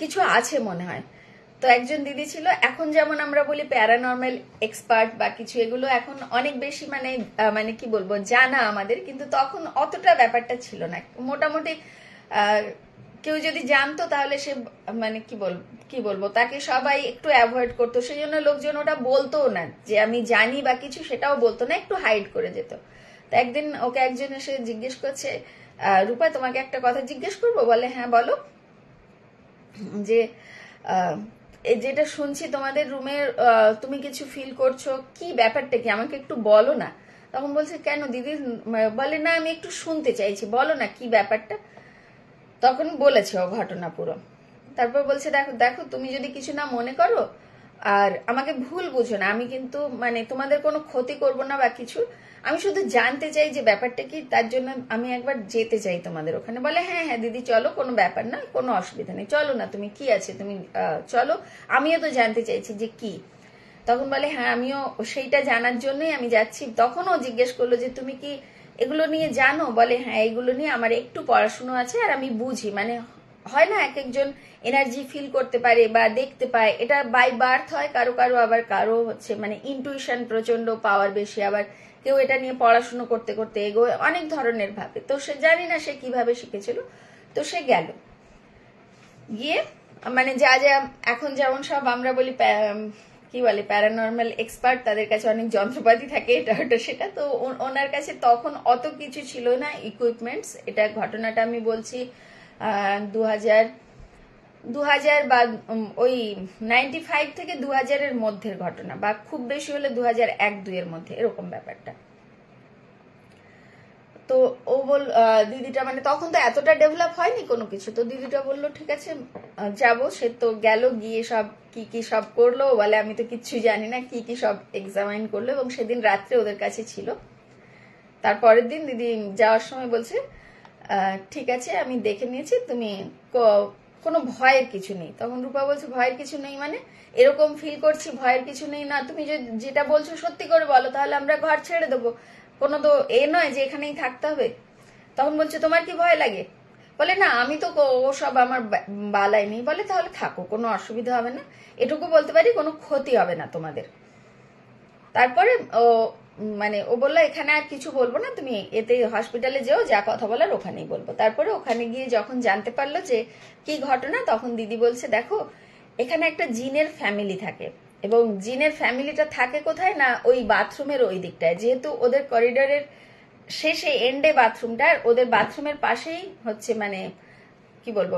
কিছু আছে মনে হয় তো একজন দিদি ছিল এখন যেমন আমরা বলি প্যারানর্মাল এক্সপার্ট বা কিছু এগুলো এখন অনেক বেশি মানে মানে কি বলবো জানা আমাদের কিন্তু তখন অতটা ব্যাপারটা ছিল না মোটামুটি কেউ যদি জানতো তাহলে সে মানে কি বল কি বলবো তাকে সবাই একটু অ্যাভয়েড করতো সেই জন্য লোকজন ওটা বলতো না যে আমি জানি বা কিছু সেটাও বলতো না একটু হাইড করে যেত তা একদিন ওকে একজন এসে জিজ্ঞেস করছে রূপা তোমাকে একটা কথা জিজ্ঞেস করবো বলে হ্যাঁ বলো যে যেটা শুনছি তোমাদের রুমে তুমি কিছু ফিল করছো কি ব্যাপারটা কি আমাকে একটু বলো না তখন বলছে কেন দিদি বলে না আমি একটু শুনতে চাইছি বলো না কি ব্যাপারটা তখন বলেছে ও ঘটনা পুরো তারপর বলছে দেখো দেখো তুমি যদি কিছু না মনে করো আর আমাকে ভুল বুঝো না আমি কিন্তু মানে তোমাদের কোনো ক্ষতি করব না বা কিছু আমি শুধু জানতে চাই যে ব্যাপারটা কি তার জন্য আমি একবার যেতে চাই তোমাদের ওখানে বলে হ্যাঁ হ্যাঁ দিদি চলো কোনো ব্যাপার না কোনো অসুবিধা নেই চলো না তুমি কি আছে তুমি চলো আমিও তো জানতে চাইছি যে কি তখন বলে হ্যাঁ আমিও সেইটা জানার জন্যই আমি যাচ্ছি তখন ও জিজ্ঞেস করলো যে তুমি কি এগুলো নিয়ে জানো বলে হ্যাঁ এগুলো নিয়ে আমার একটু পড়াশুনো আছে আর আমি বুঝি মানে হয় না এক একজন এনার্জি ফিল করতে পারে বা দেখতে পায় এটা বাই বার্থ হয় কারো কারো আবার কারো হচ্ছে মানে ইন্টুইশন প্রচন্ড পাওয়ার বেশি আবার কেউ এটা নিয়ে পড়াশুনো করতে করতে এগোয় অনেক ধরনের ভাবে তো সে জানি না সে কিভাবে শিখেছিল তো সে গেল গিয়ে মানে যা যা এখন যেমন সব আমরা বলি কি বলে প্যারানর্মাল এক্সপার্ট তাদের কাছে অনেক যন্ত্রপাতি থাকে এটা ওটা সেটা তো ওনার কাছে তখন অত কিছু ছিল না ইকুইপমেন্টস এটা ঘটনাটা আমি বলছি দু হাজার দু হাজার বা ওই নাইনটি ফাইভ থেকে দু হাজারের মধ্যের ঘটনা বা খুব বেশি হলে দু হাজার এক দুইয়ের মধ্যে এরকম ব্যাপারটা তো ও বল দিদিটা মানে তখন তো এতটা ডেভেলপ হয়নি কোনো কিছু তো দিদিটা বললো ঠিক আছে যাব সে তো গেল গিয়ে সব কি কি সব করলো বলে আমি তো কিচ্ছু জানি না কি কি সব এক্সামাইন করলো এবং সেদিন রাত্রে ওদের কাছে ছিল তারপরের দিন দিদি যাওয়ার সময় বলছে ঠিক আছে আমি দেখে নিয়েছি তুমি কোনো ভয়ের কিছু নেই তখন রূপা বলছে ভয়ের কিছু নেই মানে এরকম ফিল করছি ভয়ের কিছু নেই না তুমি যেটা বলছো সত্যি করে বলো তাহলে আমরা ঘর ছেড়ে দেবো কোনো তো এ নয় যে এখানেই থাকতে হবে তখন বলছে তোমার কি ভয় লাগে বলে না আমি তো ও সব আমার বালাই নেই বলে তাহলে থাকো কোনো অসুবিধা হবে না এটুকু বলতে পারি কোনো ক্ষতি হবে না তোমাদের তারপরে ও মানে ও বললো এখানে আর কিছু বলবো না তুমি এতে হসপিটালে যেও যা কথা বলার ওখানেই বলবো তারপরে ওখানে গিয়ে যখন জানতে পারলো যে কি ঘটনা তখন দিদি বলছে দেখো এখানে একটা জিনের ফ্যামিলি থাকে এবং জিনের ফ্যামিলিটা থাকে কোথায় না ওই বাথরুমের ওই দিকটায় যেহেতু ওদের করিডোরের শেষে এন্ডে বাথরুমটা ওদের বাথরুমের পাশেই হচ্ছে মানে কি বলবো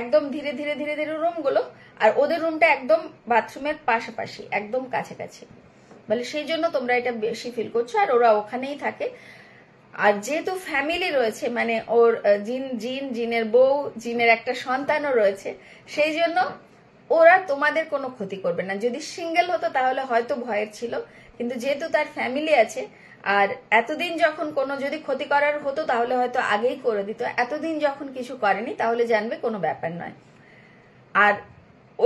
একদম ধীরে ধীরে ধীরে ধীরে রুমগুলো আর ওদের রুমটা একদম বাথরুমের পাশাপাশি একদম কাছাকাছি বলে সেই জন্য তোমরা এটা বেশি ফিল করছো আর ওরা ওখানেই থাকে আর যেহেতু ফ্যামিলি রয়েছে মানে ওর জিন জিন জিনের বউ জিনের একটা সন্তানও রয়েছে সেই জন্য ওরা তোমাদের কোনো ক্ষতি করবে না যদি সিঙ্গেল হতো তাহলে হয়তো ভয়ের ছিল কিন্তু যেহেতু তার ফ্যামিলি আছে আর এতদিন যখন কোনো যদি ক্ষতি করার হতো তাহলে হয়তো আগেই করে দিত এতদিন যখন কিছু করেনি তাহলে জানবে কোনো ব্যাপার নয় আর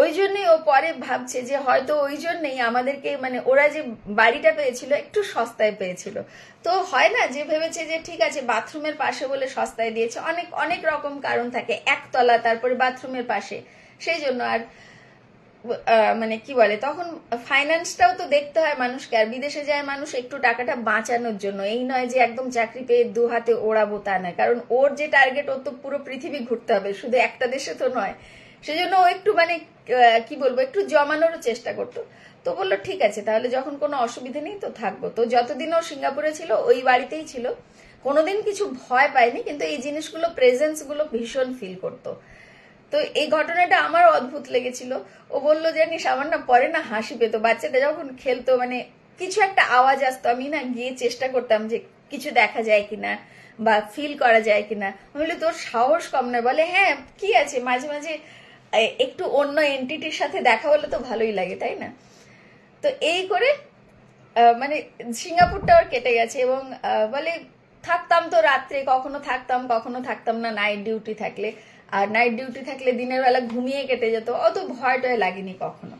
ওই জন্যই ও পরে ভাবছে যে হয়তো ওই জন্যই আমাদেরকে মানে ওরা যে বাড়িটা পেয়েছিল একটু সস্তায় পেয়েছিল তো হয় না যে ভেবেছে যে ঠিক আছে বাথরুমের পাশে বলে সস্তায় দিয়েছে অনেক অনেক রকম কারণ থাকে একতলা তারপরে বাথরুমের পাশে সেই জন্য আর মানে কি বলে তখন ফাইন্যান্সটাও তো দেখতে হয় মানুষকে আর বিদেশে যায় মানুষ একটু টাকাটা বাঁচানোর জন্য এই নয় যে একদম চাকরি পেয়ে দু হাতে ওড়াবো তা নয় কারণ ওর যে টার্গেট ওর তো পুরো পৃথিবী ঘুরতে হবে শুধু একটা দেশে তো নয় সেজন্য ও একটু মানে কি বলবো একটু জমানোরও চেষ্টা করতো তো বললো ঠিক আছে তাহলে যখন কোনো অসুবিধা নেই তো থাকবো তো যতদিন ও সিঙ্গাপুরে ছিল ওই বাড়িতেই ছিল কোনোদিন কিছু ভয় পায়নি কিন্তু এই জিনিসগুলো প্রেজেন্সগুলো ভীষণ ফিল করতো তো এই ঘটনাটা আমার অদ্ভুত লেগেছিল ও বলল যে জানিস আমার না পরে না হাসি পেতো বাচ্চাটা যখন খেলতো মানে কিছু একটা আওয়াজ আসতো আমি না গিয়ে চেষ্টা করতাম যে কিছু দেখা যায় কিনা বা ফিল করা যায় কিনা আমি তোর সাহস কম না বলে হ্যাঁ কি আছে মাঝে মাঝে একটু অন্য এন্টিটির সাথে দেখা হলে তো ভালোই লাগে তাই না তো এই করে মানে সিঙ্গাপুরটা ওর কেটে গেছে এবং বলে থাকতাম তো রাত্রে কখনো থাকতাম কখনো থাকতাম না নাইট ডিউটি থাকলে আর নাইট ডিউটি থাকলে দিনের বেলা ঘুমিয়ে কেটে যেত অত ভয় টয় লাগেনি কখনো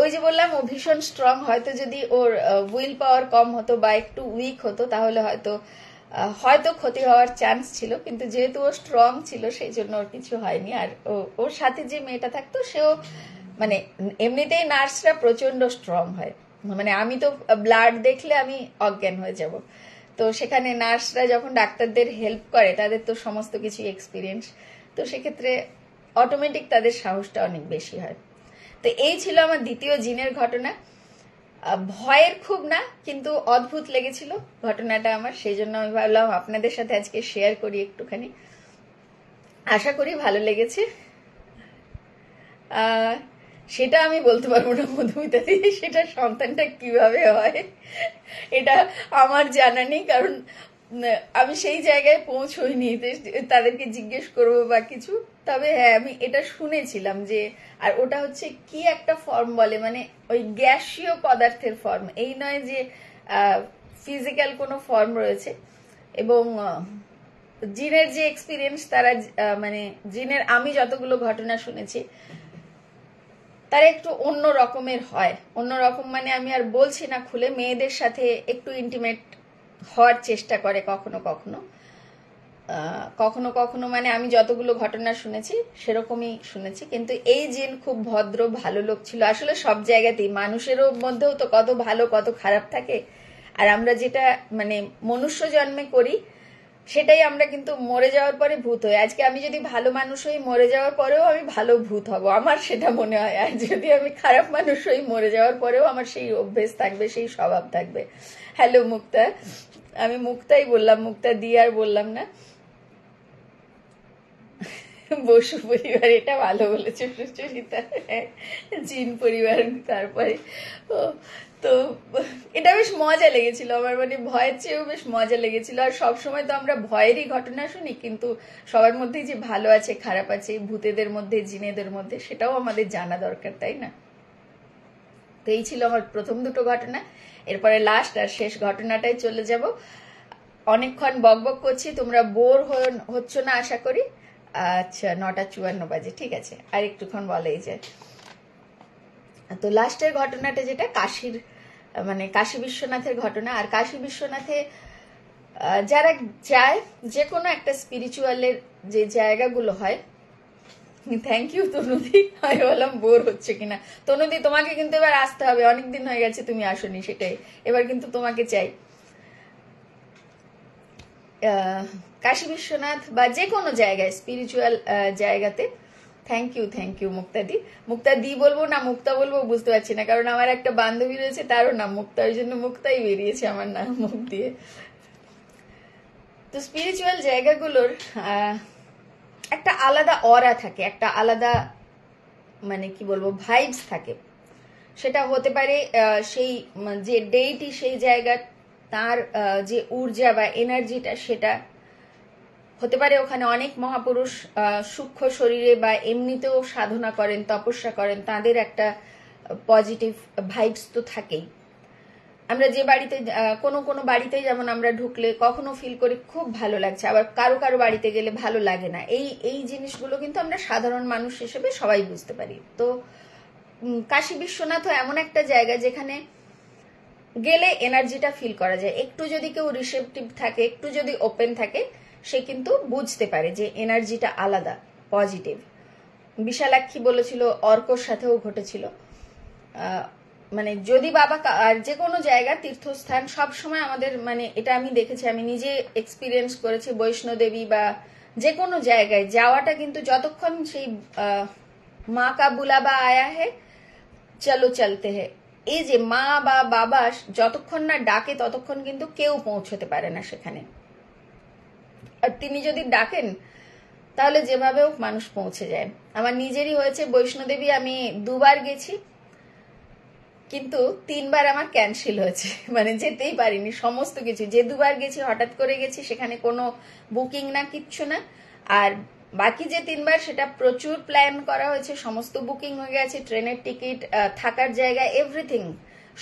ওই যে বললাম ও ভীষণ স্ট্রং হয়তো যদি ওর উইল পাওয়ার কম হতো বা একটু উইক হতো তাহলে হয়তো হয়তো ক্ষতি হওয়ার চান্স ছিল কিন্তু যেহেতু ও স্ট্রং ছিল সেই জন্য ওর কিছু হয়নি আর ওর সাথে যে মেয়েটা থাকতো সেও মানে এমনিতেই নার্সরা প্রচন্ড স্ট্রং হয় মানে আমি তো ব্লাড দেখলে আমি অজ্ঞান হয়ে যাব তো সেখানে নার্সরা যখন ডাক্তারদের হেল্প করে তাদের তো সমস্ত কিছু এক্সপিরিয়েন্স তো সেক্ষেত্রে অটোমেটিক তাদের সাহসটা অনেক বেশি হয় তো এই ছিল আমার দ্বিতীয় জিনের ঘটনা ভয়ের খুব না কিন্তু অদ্ভুত লেগেছিল ঘটনাটা আমার সেই জন্য আমি ভাবলাম আপনাদের সাথে আজকে শেয়ার করি একটুখানি আশা করি ভালো লেগেছে সেটা আমি বলতে পারবো না মধুমিতা দিদি সেটা সন্তানটা কিভাবে হয় এটা আমার জানা নেই কারণ আমি সেই জায়গায় পৌঁছইনি তাদেরকে জিজ্ঞেস করবো বা কিছু তবে হ্যাঁ আমি এটা শুনেছিলাম যে আর ওটা হচ্ছে কি একটা ফর্ম বলে মানে ওই গ্যাসীয় পদার্থের ফর্ম এই নয় যে ফিজিক্যাল কোনো ফর্ম রয়েছে এবং জিনের যে এক্সপিরিয়েন্স তারা মানে জিনের আমি যতগুলো ঘটনা শুনেছি তারা একটু অন্য রকমের হয় অন্য রকম মানে আমি আর বলছি না খুলে মেয়েদের সাথে একটু ইন্টিমেট হওয়ার চেষ্টা করে কখনো কখনো কখনো কখনো মানে আমি যতগুলো ঘটনা শুনেছি সেরকমই শুনেছি কিন্তু এই জিন খুব ভদ্র ভালো লোক ছিল আসলে সব জায়গাতেই মানুষেরও মধ্যেও তো কত ভালো কত খারাপ থাকে আর আমরা যেটা মানে মনুষ্য জন্মে করি সেটাই আমরা কিন্তু মরে যাওয়ার পরে ভূত হই আজকে আমি যদি ভালো মানুষ হই মরে যাওয়ার পরেও আমি ভালো ভূত হব আমার সেটা মনে হয় আর যদি আমি খারাপ মানুষ হই মরে যাওয়ার পরেও আমার সেই অভ্যেস থাকবে সেই স্বভাব থাকবে হ্যালো মুক্তা আমি মুক্তাই বললাম মুক্তা দিয়ে আর বললাম না বসু পরিবার এটা ভালো বলেছে সুচরিতা জিন পরিবার তারপরে তো এটা বেশ মজা লেগেছিল আমার মানে ভয়ের চেয়েও বেশ মজা লেগেছিল আর সব সময় তো আমরা ভয়েরই ঘটনা শুনি কিন্তু সবার মধ্যে যে ভালো আছে খারাপ আছে ভূতেদের মধ্যে জিনেদের মধ্যে সেটাও আমাদের জানা দরকার তাই না তো এই ছিল আমার প্রথম দুটো ঘটনা এরপরে লাস্ট আর শেষ ঘটনাটাই চলে যাব অনেকক্ষণ বকবক করছি তোমরা বোর হচ্ছ না আশা করি আচ্ছা নটা চুয়ান্ন বাজে ঠিক আছে আর একটুক্ষণ বলেই যে তো লাস্টের ঘটনাটা যেটা কাশির মানে কাশী বিশ্বনাথের ঘটনা আর কাশী বিশ্বনাথে যারা যায় যে কোনো একটা স্পিরিচুয়ালের যে জায়গাগুলো হয় থ্যাংক ইউ তনুদি আমি বললাম বোর হচ্ছে কিনা তনুদি তোমাকে কিন্তু এবার আসতে হবে অনেকদিন হয়ে গেছে তুমি আসনি সেটাই এবার কিন্তু তোমাকে চাই কাশী বিশ্বনাথ বা যে কোনো জায়গায় স্পিরিচুয়াল জায়গাতে থ্যাংক ইউ থ্যাংক ইউ মুক্তাদি মুক্তাদি বলবো না মুক্তা বলবো বুঝতে পারছি না কারণ আমার একটা বান্ধবী রয়েছে তারও নাম মুক্তা ওই জন্য মুক্তাই বেরিয়েছে আমার নাম মুখ দিয়ে তো স্পিরিচুয়াল জায়গাগুলোর একটা আলাদা অরা থাকে একটা আলাদা মানে কি বলবো ভাইবস থাকে সেটা হতে পারে সেই মানে যে ডেইটি সেই জায়গা তার যে ঊর্জা বা এনার্জিটা সেটা হতে পারে ওখানে অনেক মহাপুরুষ সূক্ষ্ম শরীরে বা এমনিতেও সাধনা করেন তপস্যা করেন তাদের একটা পজিটিভ ভাইবস তো থাকেই আমরা যে বাড়িতে কোনো কোনো বাড়িতে যেমন আমরা ঢুকলে কখনো ফিল করি খুব ভালো লাগছে আবার কারো কারো বাড়িতে গেলে ভালো লাগে না এই এই জিনিসগুলো কিন্তু আমরা সাধারণ মানুষ হিসেবে সবাই বুঝতে পারি তো কাশী বিশ্বনাথও এমন একটা জায়গা যেখানে গেলে এনার্জিটা ফিল করা যায় একটু যদি কেউ রিসেপটিভ থাকে একটু যদি ওপেন থাকে সে কিন্তু বুঝতে পারে যে এনার্জিটা আলাদা পজিটিভ বিশালাক্ষী বলেছিল অর্কর সাথেও ঘটেছিল মানে যদি বাবা আর যে কোনো জায়গা তীর্থস্থান সব সময় আমাদের মানে এটা আমি দেখেছি আমি নিজে এক্সপিরিয়েন্স করেছি বৈষ্ণোদেবী বা যে কোনো জায়গায় যাওয়াটা কিন্তু যতক্ষণ সেই মা কা বা আয়া হে চলো চলতে হে এই যে মা বা বাবা যতক্ষণ না ডাকে ততক্ষণ কিন্তু কেউ পৌঁছতে পারে না সেখানে আর তিনি যদি ডাকেন তাহলে যেভাবে মানুষ পৌঁছে যায় আমার নিজেরই হয়েছে বৈষ্ণোদেবী আমি দুবার গেছি কিন্তু তিনবার আমার ক্যান্সেল হয়েছে মানে যেতেই পারিনি সমস্ত কিছু যে দুবার গেছি হঠাৎ করে গেছি সেখানে কোনো বুকিং না কিচ্ছু না আর বাকি যে তিনবার সেটা প্রচুর প্ল্যান করা হয়েছে সমস্ত বুকিং হয়ে গেছে ট্রেনের টিকিট থাকার জায়গা এভরিথিং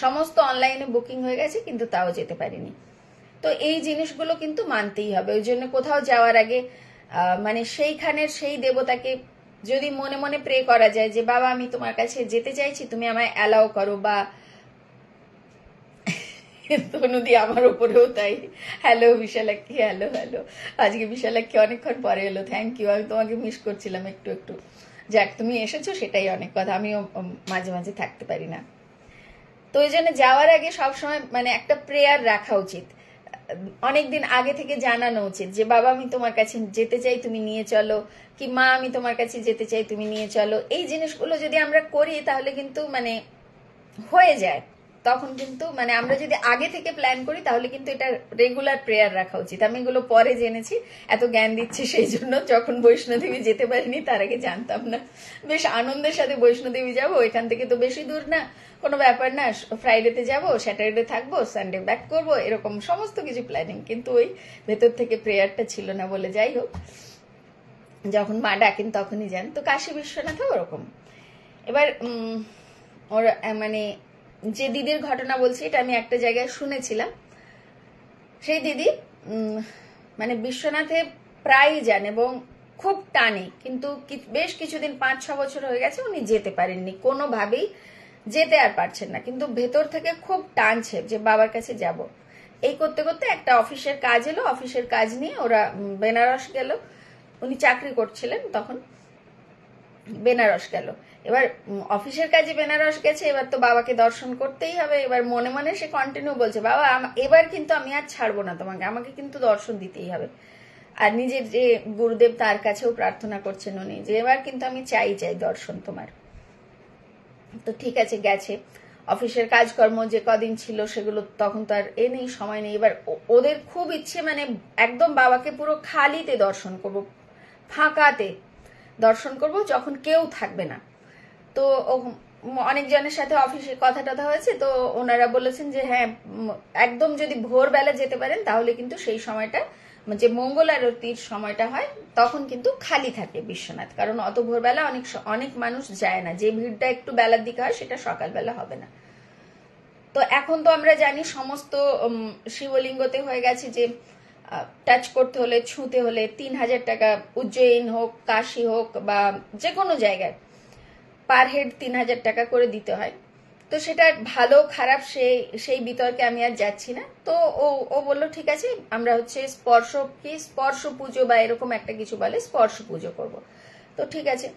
সমস্ত অনলাইনে বুকিং হয়ে গেছে কিন্তু তাও যেতে পারিনি তো এই জিনিসগুলো কিন্তু মানতেই হবে ওই জন্য কোথাও যাওয়ার আগে মানে সেইখানের সেই দেবতাকে যদি মনে মনে প্রে করা যায় যে বাবা আমি তোমার কাছে যেতে চাইছি তুমি আমায় অ্যালাউ করো বা তনুদি আমার উপরেও তাই হ্যালো বিশালাক্ষী হ্যালো হ্যালো আজকে বিশালাক্ষী অনেকক্ষণ পরে এলো থ্যাংক ইউ আমি তোমাকে মিস করছিলাম একটু একটু যাক তুমি এসেছো সেটাই অনেক কথা আমিও মাঝে মাঝে থাকতে পারি না তো ওই জন্য যাওয়ার আগে সবসময় মানে একটা প্রেয়ার রাখা উচিত অনেকদিন আগে থেকে জানানো উচিত যে বাবা আমি তোমার কাছে যেতে চাই তুমি নিয়ে চলো কি মা আমি তোমার কাছে যেতে চাই তুমি নিয়ে চলো এই জিনিসগুলো যদি আমরা করি তাহলে কিন্তু মানে হয়ে যায় তখন কিন্তু মানে আমরা যদি আগে থেকে প্ল্যান করি তাহলে কিন্তু এটা রেগুলার প্রেয়ার রাখা উচিত আমি এগুলো পরে জেনেছি এত জ্ঞান দিচ্ছে সেই জন্য যখন বৈষ্ণোদেবী যেতে পারিনি তার আগে জানতাম না বেশ আনন্দের সাথে বৈষ্ণোদেবী যাবো এখান থেকে তো বেশি দূর না কোনো ব্যাপার না ফ্রাইডেতে যাব স্যাটারডে থাকবো সানডে ব্যাক করব এরকম সমস্ত কিছু প্ল্যানিং কিন্তু ওই ভেতর থেকে প্রেয়ারটা ছিল না বলে যাই হোক যখন মা ডাকেন তখনই যান তো কাশী বিশ্বনাথও ওরকম এবার ওর মানে যে দিদির ঘটনা বলছি এটা আমি একটা জায়গায় শুনেছিলাম সেই দিদি মানে বিশ্বনাথে প্রায়ই যান এবং খুব টানে কিন্তু বেশ কিছুদিন পাঁচ ছ বছর হয়ে গেছে উনি যেতে পারেননি কোনোভাবেই যেতে আর পারছেন না কিন্তু ভেতর থেকে খুব টানছে যে বাবার কাছে যাব এই করতে করতে একটা অফিসের কাজ এলো অফিসের কাজ নিয়ে ওরা বেনারস গেল উনি চাকরি করছিলেন তখন বেনারস গেল এবার অফিসের কাজে বেনারস গেছে এবার তো বাবাকে দর্শন করতেই হবে এবার মনে মনে সে কন্টিনিউ বলছে বাবা এবার কিন্তু আমি আর ছাড়বো না তোমাকে আমাকে কিন্তু দর্শন দিতেই হবে আর নিজের যে গুরুদেব তার কাছেও প্রার্থনা করছেন উনি যে এবার কিন্তু আমি চাই চাই দর্শন তোমার তো ঠিক আছে গেছে অফিসের কাজকর্ম যে কদিন ছিল সেগুলো তখন তো আর এ নেই সময় নেই এবার ওদের খুব ইচ্ছে মানে একদম বাবাকে পুরো খালিতে দর্শন করব ফাঁকাতে দর্শন করব যখন কেউ থাকবে না তো অনেকজনের সাথে অফিসে কথা টথা হয়েছে তো ওনারা বলেছেন যে হ্যাঁ একদম যদি ভোরবেলা যেতে পারেন তাহলে কিন্তু সেই সময়টা যে মঙ্গল আরতির সময়টা হয় তখন কিন্তু খালি থাকে বিশ্বনাথ কারণ অত ভোরবেলা অনেক অনেক মানুষ যায় না যে ভিড়টা একটু বেলার দিকে হয় সেটা সকালবেলা হবে না তো এখন তো আমরা জানি সমস্ত শিবলিঙ্গতে হয়ে গেছে যে টাচ করতে হলে ছুঁতে হলে তিন হাজার টাকা উজ্জয়িন হোক কাশি হোক বা যে কোনো জায়গায় পার হেড তিন হাজার টাকা করে দিতে হয় তো সেটা ভালো খারাপ সেই সেই বিতর্কে আমি আর যাচ্ছি না তো ও ও বললো ঠিক আছে আমরা হচ্ছে স্পর্শ কি স্পর্শ পুজো বা এরকম একটা কিছু বলে স্পর্শ পুজো করব তো ঠিক আছে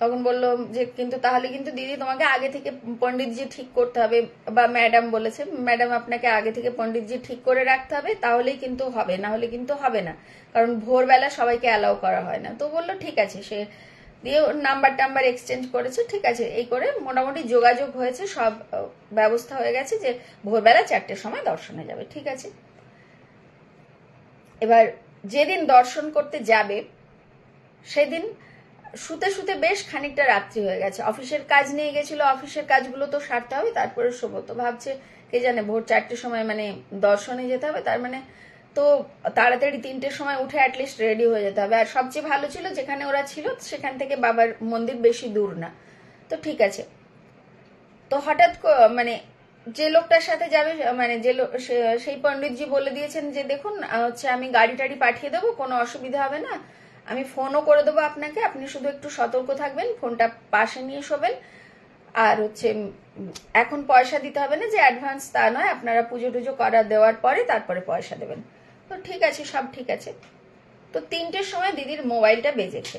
তখন বললো যে কিন্তু তাহলে কিন্তু দিদি তোমাকে আগে থেকে পণ্ডিতজি ঠিক করতে হবে বা ম্যাডাম বলেছে ম্যাডাম আপনাকে আগে থেকে পণ্ডিতজি ঠিক করে রাখতে হবে তাহলেই কিন্তু হবে না হলে কিন্তু হবে না কারণ ভোরবেলা সবাইকে অ্যালাউ করা হয় না তো বললো ঠিক আছে সে দিয়ে নাম্বার টাম্বার এক্সচেঞ্জ করেছে ঠিক আছে এই করে মোটামুটি যোগাযোগ হয়েছে সব ব্যবস্থা হয়ে গেছে যে ভোরবেলা চারটের সময় দর্শনে যাবে ঠিক আছে এবার যেদিন দর্শন করতে যাবে সেদিন শুতে শুতে বেশ খানিকটা রাত্রি হয়ে গেছে অফিসের কাজ নিয়ে গেছিল অফিসের কাজগুলো তো সারতে হবে তারপরে শোবো তো ভাবছে কে জানে ভোর চারটের সময় মানে দর্শনে যেতে হবে তার মানে তো তাড়াতাড়ি তিনটের সময় উঠে অ্যাটলিস্ট রেডি হয়ে যেতে হবে আর সবচেয়ে ভালো ছিল যেখানে ওরা ছিল সেখান থেকে বাবার মন্দির বেশি দূর না তো ঠিক আছে তো হঠাৎ মানে যে লোকটার সাথে যাবে মানে যে সেই পণ্ডিতজি বলে দিয়েছেন যে দেখুন হচ্ছে আমি গাড়ি টাড়ি পাঠিয়ে দেবো কোনো অসুবিধা হবে না আমি ফোনও করে দেবো আপনাকে আপনি শুধু একটু সতর্ক থাকবেন ফোনটা পাশে নিয়ে শোবেন আর হচ্ছে এখন পয়সা দিতে হবে না যে অ্যাডভান্স তা নয় আপনারা পুজো টুজো করা দেওয়ার পরে তারপরে পয়সা দেবেন তো ঠিক আছে সব ঠিক আছে তো তিনটের সময় দিদির মোবাইলটা বেজেছে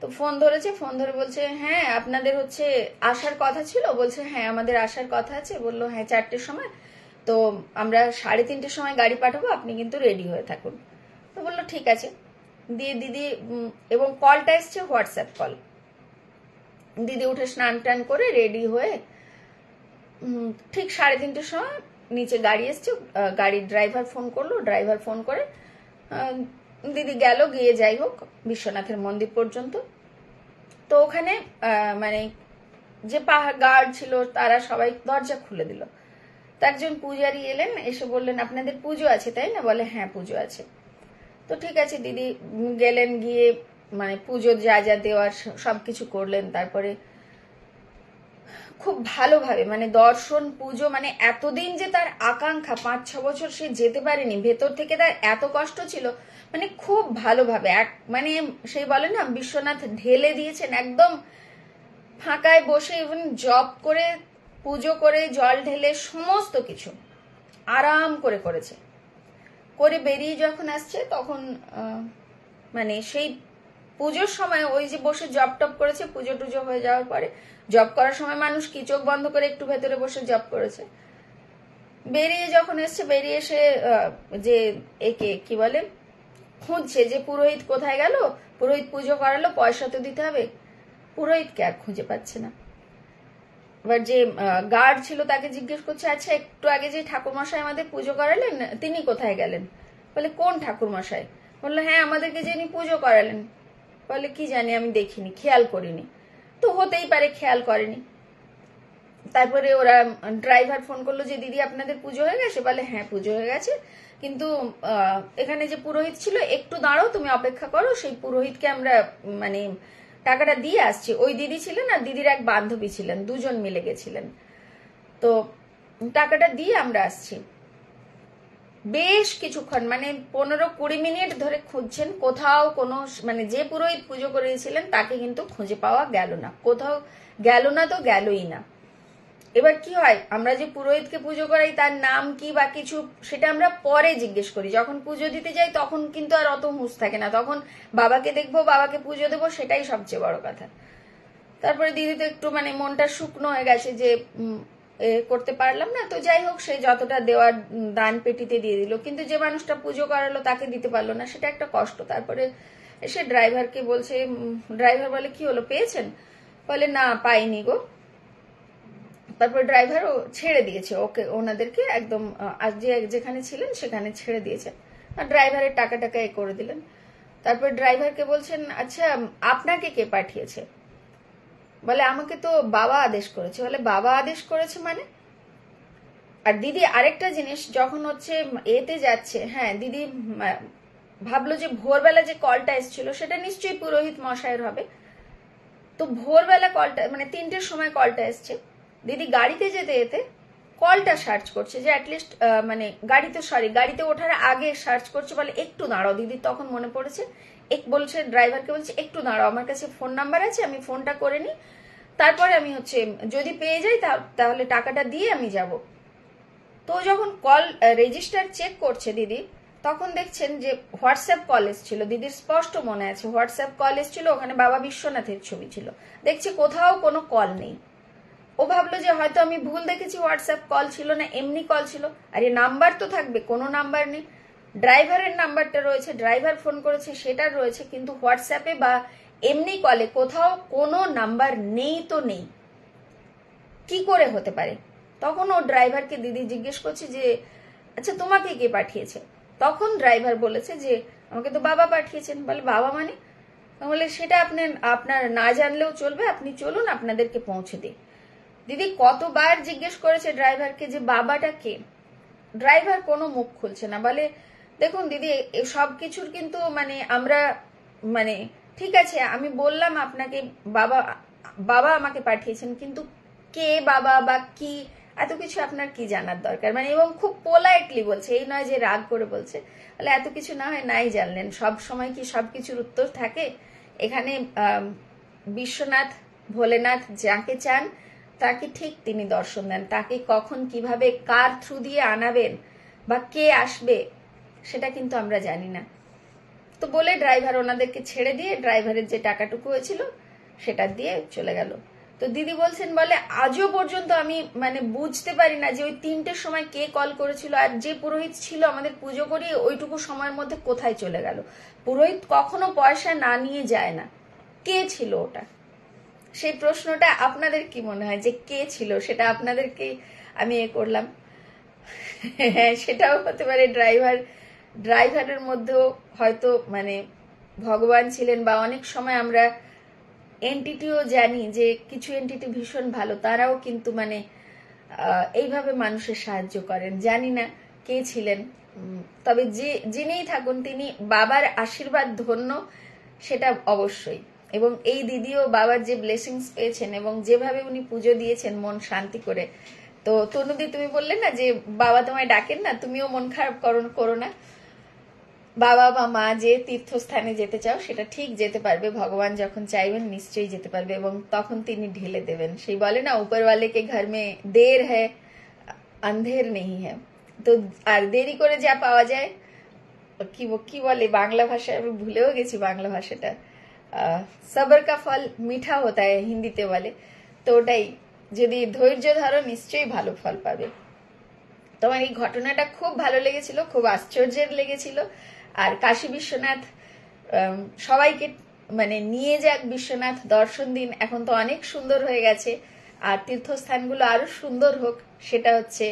তো ফোন ধরেছে ফোন ধরে বলছে হ্যাঁ আপনাদের হচ্ছে আসার কথা ছিল বলছে হ্যাঁ আমাদের আসার কথা আছে বললো হ্যাঁ চারটের সময় তো আমরা সাড়ে তিনটের সময় গাড়ি পাঠাবো আপনি কিন্তু রেডি হয়ে থাকুন তো বললো ঠিক আছে দিয়ে দিদি এবং কলটা এসছে হোয়াটসঅ্যাপ কল দিদি উঠে স্নান টান করে রেডি হয়ে ঠিক সাড়ে তিনটের সময় নিচে গাড়ি এসছে গাড়ির ড্রাইভার ফোন করলো ড্রাইভার ফোন করে দিদি গেল গিয়ে যাই হোক বিশ্বনাথের মন্দির পর্যন্ত তো ওখানে মানে যে পাহাড় গার্ড ছিল তারা সবাই দরজা খুলে দিল তো একজন পূজারি এলেন এসে বললেন আপনাদের পুজো আছে তাই না বলে হ্যাঁ পুজো আছে তো ঠিক আছে দিদি গেলেন গিয়ে মানে পুজোর যা যা দেওয়ার সব কিছু করলেন তারপরে খুব ভালোভাবে মানে দর্শন পুজো মানে এতদিন যে তার আকাঙ্ক্ষা পাঁচ ছ বছর সে যেতে পারেনি ভেতর থেকে তার এত কষ্ট ছিল মানে খুব ভালোভাবে এক মানে সেই বলে না বিশ্বনাথ ঢেলে দিয়েছেন একদম ফাঁকায় বসে ইভেন জব করে পুজো করে জল ঢেলে সমস্ত কিছু আরাম করে করেছে করে বেরিয়ে যখন আসছে তখন মানে সেই পুজোর সময় ওই যে বসে জব টপ করেছে পুজো টুজো হয়ে যাওয়ার পরে জব করার সময় মানুষ কি চোখ বন্ধ করে একটু ভেতরে বসে জব করেছে বেরিয়ে যখন এসছে বেরিয়ে এসে যে একে কি বলে খুঁজছে যে পুরোহিত কোথায় গেল পুরোহিত পুজো করালো পয়সা তো দিতে হবে পুরোহিতকে আর খুঁজে পাচ্ছে না এবার যে গার্ড ছিল তাকে জিজ্ঞেস করছে আচ্ছা একটু আগে যে ঠাকুরমশাই আমাদের পুজো করালেন তিনি কোথায় গেলেন বলে কোন ঠাকুরমশাই বললো হ্যাঁ আমাদেরকে যিনি পুজো করালেন বলে কি জানি আমি দেখিনি খেয়াল করিনি তো হতেই পারে খেয়াল করেনি তারপরে ওরা ড্রাইভার ফোন করলো যে দিদি আপনাদের পুজো হয়ে গেছে বলে হ্যাঁ পুজো হয়ে গেছে কিন্তু এখানে যে পুরোহিত ছিল একটু দাঁড়াও তুমি অপেক্ষা করো সেই পুরোহিতকে আমরা মানে টাকাটা দিয়ে আসছি ওই দিদি ছিলেন আর দিদির এক বান্ধবী ছিলেন দুজন মিলে গেছিলেন তো টাকাটা দিয়ে আমরা আসছি বেশ কিছুক্ষণ মানে পনেরো কুড়ি মিনিট ধরে খুঁজছেন কোথাও কোনো মানে যে পুরোহিত পুজো করেছিলেন তাকে কিন্তু খুঁজে পাওয়া গেল না কোথাও গেল না তো গেলই না এবার কি হয় আমরা যে পুরোহিতকে পুজো করাই তার নাম কি বা কিছু সেটা আমরা পরে জিজ্ঞেস করি যখন পুজো দিতে যাই তখন কিন্তু আর অত হুঁশ থাকে না তখন বাবাকে দেখবো বাবাকে পুজো দেবো সেটাই সবচেয়ে বড় কথা তারপরে দিদি তো একটু মানে মনটা শুকনো হয়ে গেছে যে করতে পারলাম না তো যাই হোক সে যতটা দেওয়ার দান পেটিতে দিয়ে দিল কিন্তু যে মানুষটা পুজো করালো তাকে দিতে পারলো না সেটা একটা কষ্ট তারপরে এসে ড্রাইভারকে বলছে ড্রাইভার বলে কি হলো পেয়েছেন বলে না পাইনি গো তারপর ড্রাইভার ও ছেড়ে দিয়েছে ওকে ওনাদেরকে একদম আজ যে যেখানে ছিলেন সেখানে ছেড়ে দিয়েছে আর ড্রাইভারের টাকা টাকা এ করে দিলেন তারপর ড্রাইভারকে বলছেন আচ্ছা আপনাকে কে পাঠিয়েছে বলে আমাকে তো বাবা আদেশ করেছে বলে বাবা আদেশ করেছে মানে আর দিদি আরেকটা জিনিস যখন হচ্ছে এতে যাচ্ছে হ্যাঁ দিদি ভাবলো যে ভোরবেলা যে কলটা এসেছিল সেটা নিশ্চয়ই পুরোহিত মশাইয়ের হবে তো ভোরবেলা কলটা মানে তিনটের সময় কলটা এসছে দিদি গাড়িতে যেতে যেতে কলটা সার্চ করছে যে অ্যাটলিস্ট মানে গাড়িতে সরি গাড়িতে ওঠার আগে সার্চ করছে বলে একটু দাঁড়াও দিদি তখন মনে পড়েছে এক বলছে ড্রাইভারকে বলছে একটু দাঁড়াও আমার কাছে ফোন নাম্বার আছে আমি ফোনটা করে নিই তারপরে আমি হচ্ছে যদি পেয়ে যাই তাহলে টাকাটা দিয়ে আমি যাব তো যখন কল রেজিস্টার চেক করছে দিদি তখন দেখছেন যে হোয়াটসঅ্যাপ কল এসেছিল দিদির স্পষ্ট মনে আছে হোয়াটসঅ্যাপ কল এসেছিল ওখানে বাবা বিশ্বনাথের ছবি ছিল দেখছি কোথাও কোনো কল নেই ও ভাবলো যে হয়তো আমি ভুল দেখেছি হোয়াটসঅ্যাপ কল ছিল না এমনি কল ছিল আরে নাম্বার তো থাকবে কোনো নাম্বার নেই ড্রাইভারের নাম্বারটা রয়েছে ড্রাইভার ফোন করেছে সেটা রয়েছে কিন্তু হোয়াটসঅ্যাপে বা এমনি কলে কোথাও কোনো নাম্বার নেই তো নেই কি করে হতে পারে তখন ও ড্রাইভারকে দিদি জিজ্ঞেস করছে যে আচ্ছা তোমাকে কে পাঠিয়েছে তখন ড্রাইভার বলেছে যে আমাকে তো বাবা পাঠিয়েছেন বলে বাবা মানে বলে সেটা আপনি আপনার না জানলেও চলবে আপনি চলুন আপনাদেরকে পৌঁছে দিই দিদি কতবার জিজ্ঞেস করেছে ড্রাইভারকে যে বাবাটা কে ড্রাইভার কোনো মুখ খুলছে না বলে দেখুন দিদি সব কিছুর কিন্তু মানে আমরা মানে ঠিক আছে আমি বললাম আপনাকে বাবা বাবা আমাকে পাঠিয়েছেন কিন্তু কে বাবা বা কি এত কিছু আপনার কি জানার দরকার মানে এবং খুব পোলাইটলি বলছে এই নয় যে রাগ করে বলছে তাহলে এত কিছু না হয় নাই জানলেন সব সময় কি সব কিছুর উত্তর থাকে এখানে বিশ্বনাথ ভোলেনাথ যাকে চান তাকে ঠিক তিনি দর্শন দেন তাকে কখন কিভাবে কার থ্রু দিয়ে আনাবেন বা কে আসবে সেটা কিন্তু আমরা জানি না তো বলে ড্রাইভার ওনাদেরকে ছেড়ে দিয়ে ড্রাইভারের যে টাকাটুকু হয়েছিল সেটা দিয়ে চলে গেল তো দিদি বলছেন বলে আজও পর্যন্ত আমি মানে বুঝতে পারি না যে ওই তিনটের সময় কে কল করেছিল আর যে পুরোহিত ছিল আমাদের পুজো করি ওইটুকু সময়ের মধ্যে কোথায় চলে গেল পুরোহিত কখনো পয়সা না নিয়ে যায় না কে ছিল ওটা সেই প্রশ্নটা আপনাদের কি মনে হয় যে কে ছিল সেটা আপনাদেরকে আমি এ করলাম হ্যাঁ, সেটাও হতে পারে ড্রাইভার ড্রাইভারের মধ্যেও হয়তো মানে ভগবান ছিলেন বা অনেক সময় আমরা এনটিটিও জানি যে কিছু এনটিটি ভীষণ ভালো তারাও কিন্তু মানে এইভাবে মানুষের সাহায্য করেন জানি না কে ছিলেন তবে যে যিনিই থাকুন তিনি বাবার আশীর্বাদ ধন্য সেটা অবশ্যই এবং এই দিদিও বাবার যে ব্লেসিংস পেয়েছেন এবং যেভাবে উনি পুজো দিয়েছেন মন শান্তি করে তো তনুদি তুমি বললে না যে বাবা তোমায় ডাকেন না তুমিও মন খারাপ করো না বাবা বা মা যে তীর্থস্থানে যেতে চাও সেটা ঠিক যেতে পারবে ভগবান যখন চাইবেন নিশ্চয়ই যেতে পারবে এবং তখন তিনি ঢেলে দেবেন সেই বলে না উপরওয়ালেকে ঘর মে দের হ্যাঁ অন্ধের নেই হ্যাঁ তো আর দেরি করে যা পাওয়া যায় কি কি বলে বাংলা ভাষায় আমি ভুলেও গেছি বাংলা ভাষাটা সবর কা ফল মিঠা হতা হিন্দিতে বলে তো ওটাই যদি ধৈর্য ধরো নিশ্চয়ই ভালো ফল পাবে তোমার এই ঘটনাটা খুব ভালো লেগেছিল খুব আশ্চর্যের লেগেছিল আর কাশী বিশ্বনাথ সবাইকে মানে নিয়ে যাক বিশ্বনাথ দর্শন দিন এখন তো অনেক সুন্দর হয়ে গেছে আর তীর্থস্থানগুলো আরো সুন্দর হোক সেটা হচ্ছে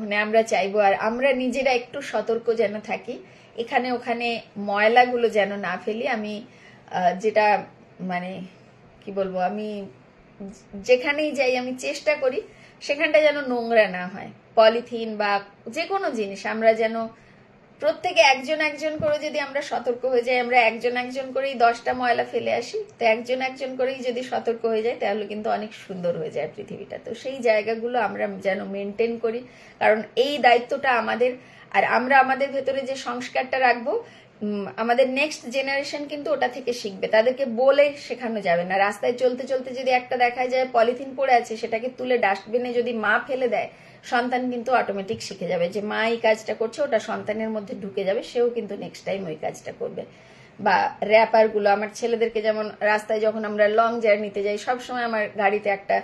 মানে আমরা চাইবো আর আমরা নিজেরা একটু সতর্ক যেন থাকি এখানে ওখানে ময়লাগুলো যেন না ফেলি আমি যেটা মানে কি বলবো আমি যেখানেই যাই আমি চেষ্টা করি সেখানটা যেন নোংরা না হয় পলিথিন বা যে কোনো জিনিস আমরা যেন প্রত্যেকে একজন একজন করে যদি আমরা সতর্ক হয়ে যাই আমরা একজন একজন করেই দশটা ময়লা ফেলে আসি তো একজন একজন করেই যদি সতর্ক হয়ে যায় তাহলে কিন্তু অনেক সুন্দর হয়ে যায় পৃথিবীটা তো সেই জায়গাগুলো আমরা যেন মেনটেন করি কারণ এই দায়িত্বটা আমাদের আর আমরা আমাদের ভেতরে যে সংস্কারটা রাখবো আমাদের নেক্সট জেনারেশন কিন্তু ওটা থেকে শিখবে তাদেরকে বলে শেখানো যাবে না রাস্তায় চলতে চলতে যদি একটা দেখা যায় পলিথিন পড়ে আছে সেটাকে তুলে ডাস্টবিনে যদি মা ফেলে দেয় সন্তান কিন্তু অটোমেটিক শিখে যাবে যে মা এই কাজটা করছে ওটা সন্তানের মধ্যে ঢুকে যাবে সেও কিন্তু নেক্সট টাইম ওই কাজটা করবে বা র্যাপারগুলো আমার ছেলেদেরকে যেমন রাস্তায় যখন আমরা লং জার্নিতে যাই সবসময় আমার গাড়িতে একটা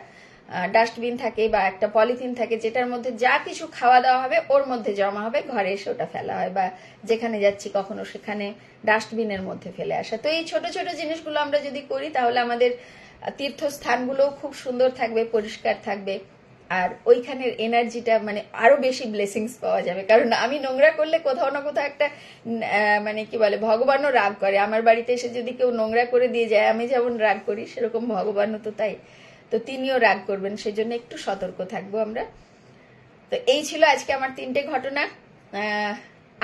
ডাস্টবিন থাকে বা একটা পলিথিন থাকে যেটার মধ্যে যা কিছু খাওয়া দাওয়া হবে ওর মধ্যে জমা হবে ঘরে এসে ওটা ফেলা হয় বা যেখানে যাচ্ছি কখনো সেখানে ডাস্টবিনের মধ্যে ফেলে আসা তো এই ছোট ছোট জিনিসগুলো আমরা যদি করি তাহলে আমাদের তীর্থস্থানগুলোও খুব সুন্দর থাকবে পরিষ্কার থাকবে আর ওইখানের এনার্জিটা মানে আরো বেশি ব্লেসিংস পাওয়া যাবে কারণ আমি নোংরা করলে কোথাও না কোথাও একটা মানে কি বলে ভগবানও রাগ করে আমার বাড়িতে এসে যদি কেউ নোংরা করে দিয়ে যায় আমি যেমন রাগ করি সেরকম ভগবানও তো তাই তো তিনিও রাগ করবেন সেজন্য একটু সতর্ক থাকবো আমরা তো এই ছিল আজকে আমার তিনটে ঘটনা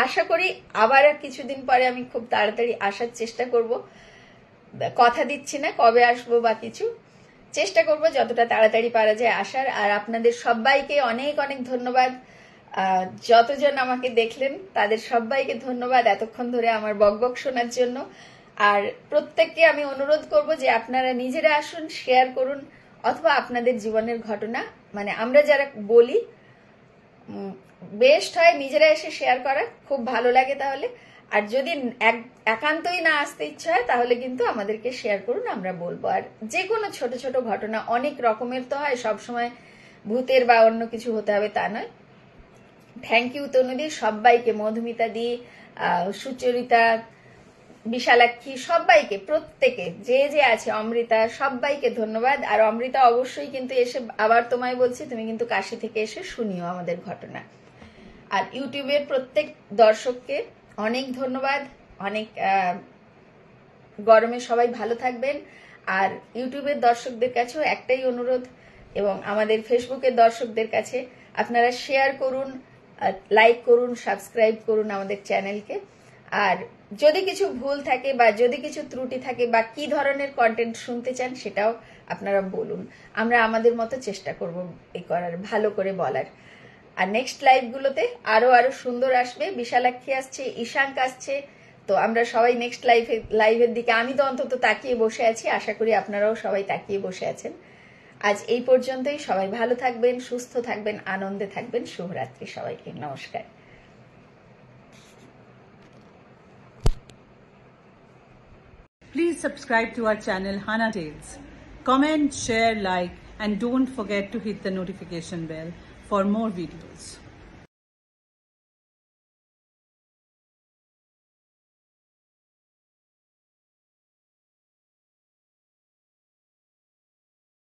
আশা করি আবার কিছুদিন পরে আমি খুব তাড়াতাড়ি আসার চেষ্টা করব কথা দিচ্ছি না কবে আসবো বা কিছু চেষ্টা করব যতটা তাড়াতাড়ি পারা যায় আসার আর আপনাদের সবাইকে অনেক অনেক ধন্যবাদ যতজন আমাকে দেখলেন তাদের সবাইকে ধন্যবাদ এতক্ষণ ধরে আমার বকবক শোনার জন্য আর প্রত্যেককে আমি অনুরোধ করব যে আপনারা নিজেরা আসুন শেয়ার করুন অথবা আপনাদের জীবনের ঘটনা মানে আমরা যারা বলি বেস্ট হয় নিজেরা এসে শেয়ার করা খুব ভালো লাগে তাহলে আর যদি একান্তই না আসতে ইচ্ছা হয় তাহলে কিন্তু আমাদেরকে শেয়ার করুন আমরা বলবো আর যে কোনো ছোট ছোট ঘটনা অনেক রকমের তো হয় সবসময় ভূতের বা অন্য কিছু হতে হবে তা নয় থ্যাংক ইউ তনুদি সবাইকে মধুমিতা দি সুচরিতা বিশালাক্ষী সবাইকে প্রত্যেকে যে যে আছে অমৃতা সবাইকে ধন্যবাদ আর অমৃতা অবশ্যই কিন্তু এসে আবার তোমায় বলছি তুমি কিন্তু কাশি থেকে এসে শুনিও আমাদের ঘটনা আর ইউটিউবের প্রত্যেক দর্শককে অনেক ধন্যবাদ অনেক গরমে সবাই ভালো থাকবেন আর ইউটিউবের দর্শকদের কাছেও একটাই অনুরোধ এবং আমাদের ফেসবুকের দর্শকদের কাছে আপনারা শেয়ার করুন লাইক করুন সাবস্ক্রাইব করুন আমাদের চ্যানেলকে আর যদি কিছু ভুল থাকে বা যদি কিছু ত্রুটি থাকে বা কি ধরনের কন্টেন্ট শুনতে চান সেটাও আপনারা বলুন আমরা আমাদের মতো চেষ্টা করব এই করার ভালো করে বলার আর নেক্সট লাইভগুলোতে আরো আরো সুন্দর আসবে বিশালাক্ষী আসছে ঈশাঙ্ক আসছে তো আমরা সবাই নেক্সট লাইভ লাইভের দিকে আমি তো অন্তত তাকিয়ে বসে আছি আশা করি আপনারাও সবাই তাকিয়ে বসে আছেন আজ এই পর্যন্তই সবাই ভালো থাকবেন সুস্থ থাকবেন আনন্দে থাকবেন শুভরাত্রি সবাইকে নমস্কার please subscribe to our channel Hana tales comment share like and don't forget to hit the notification bell for more videos.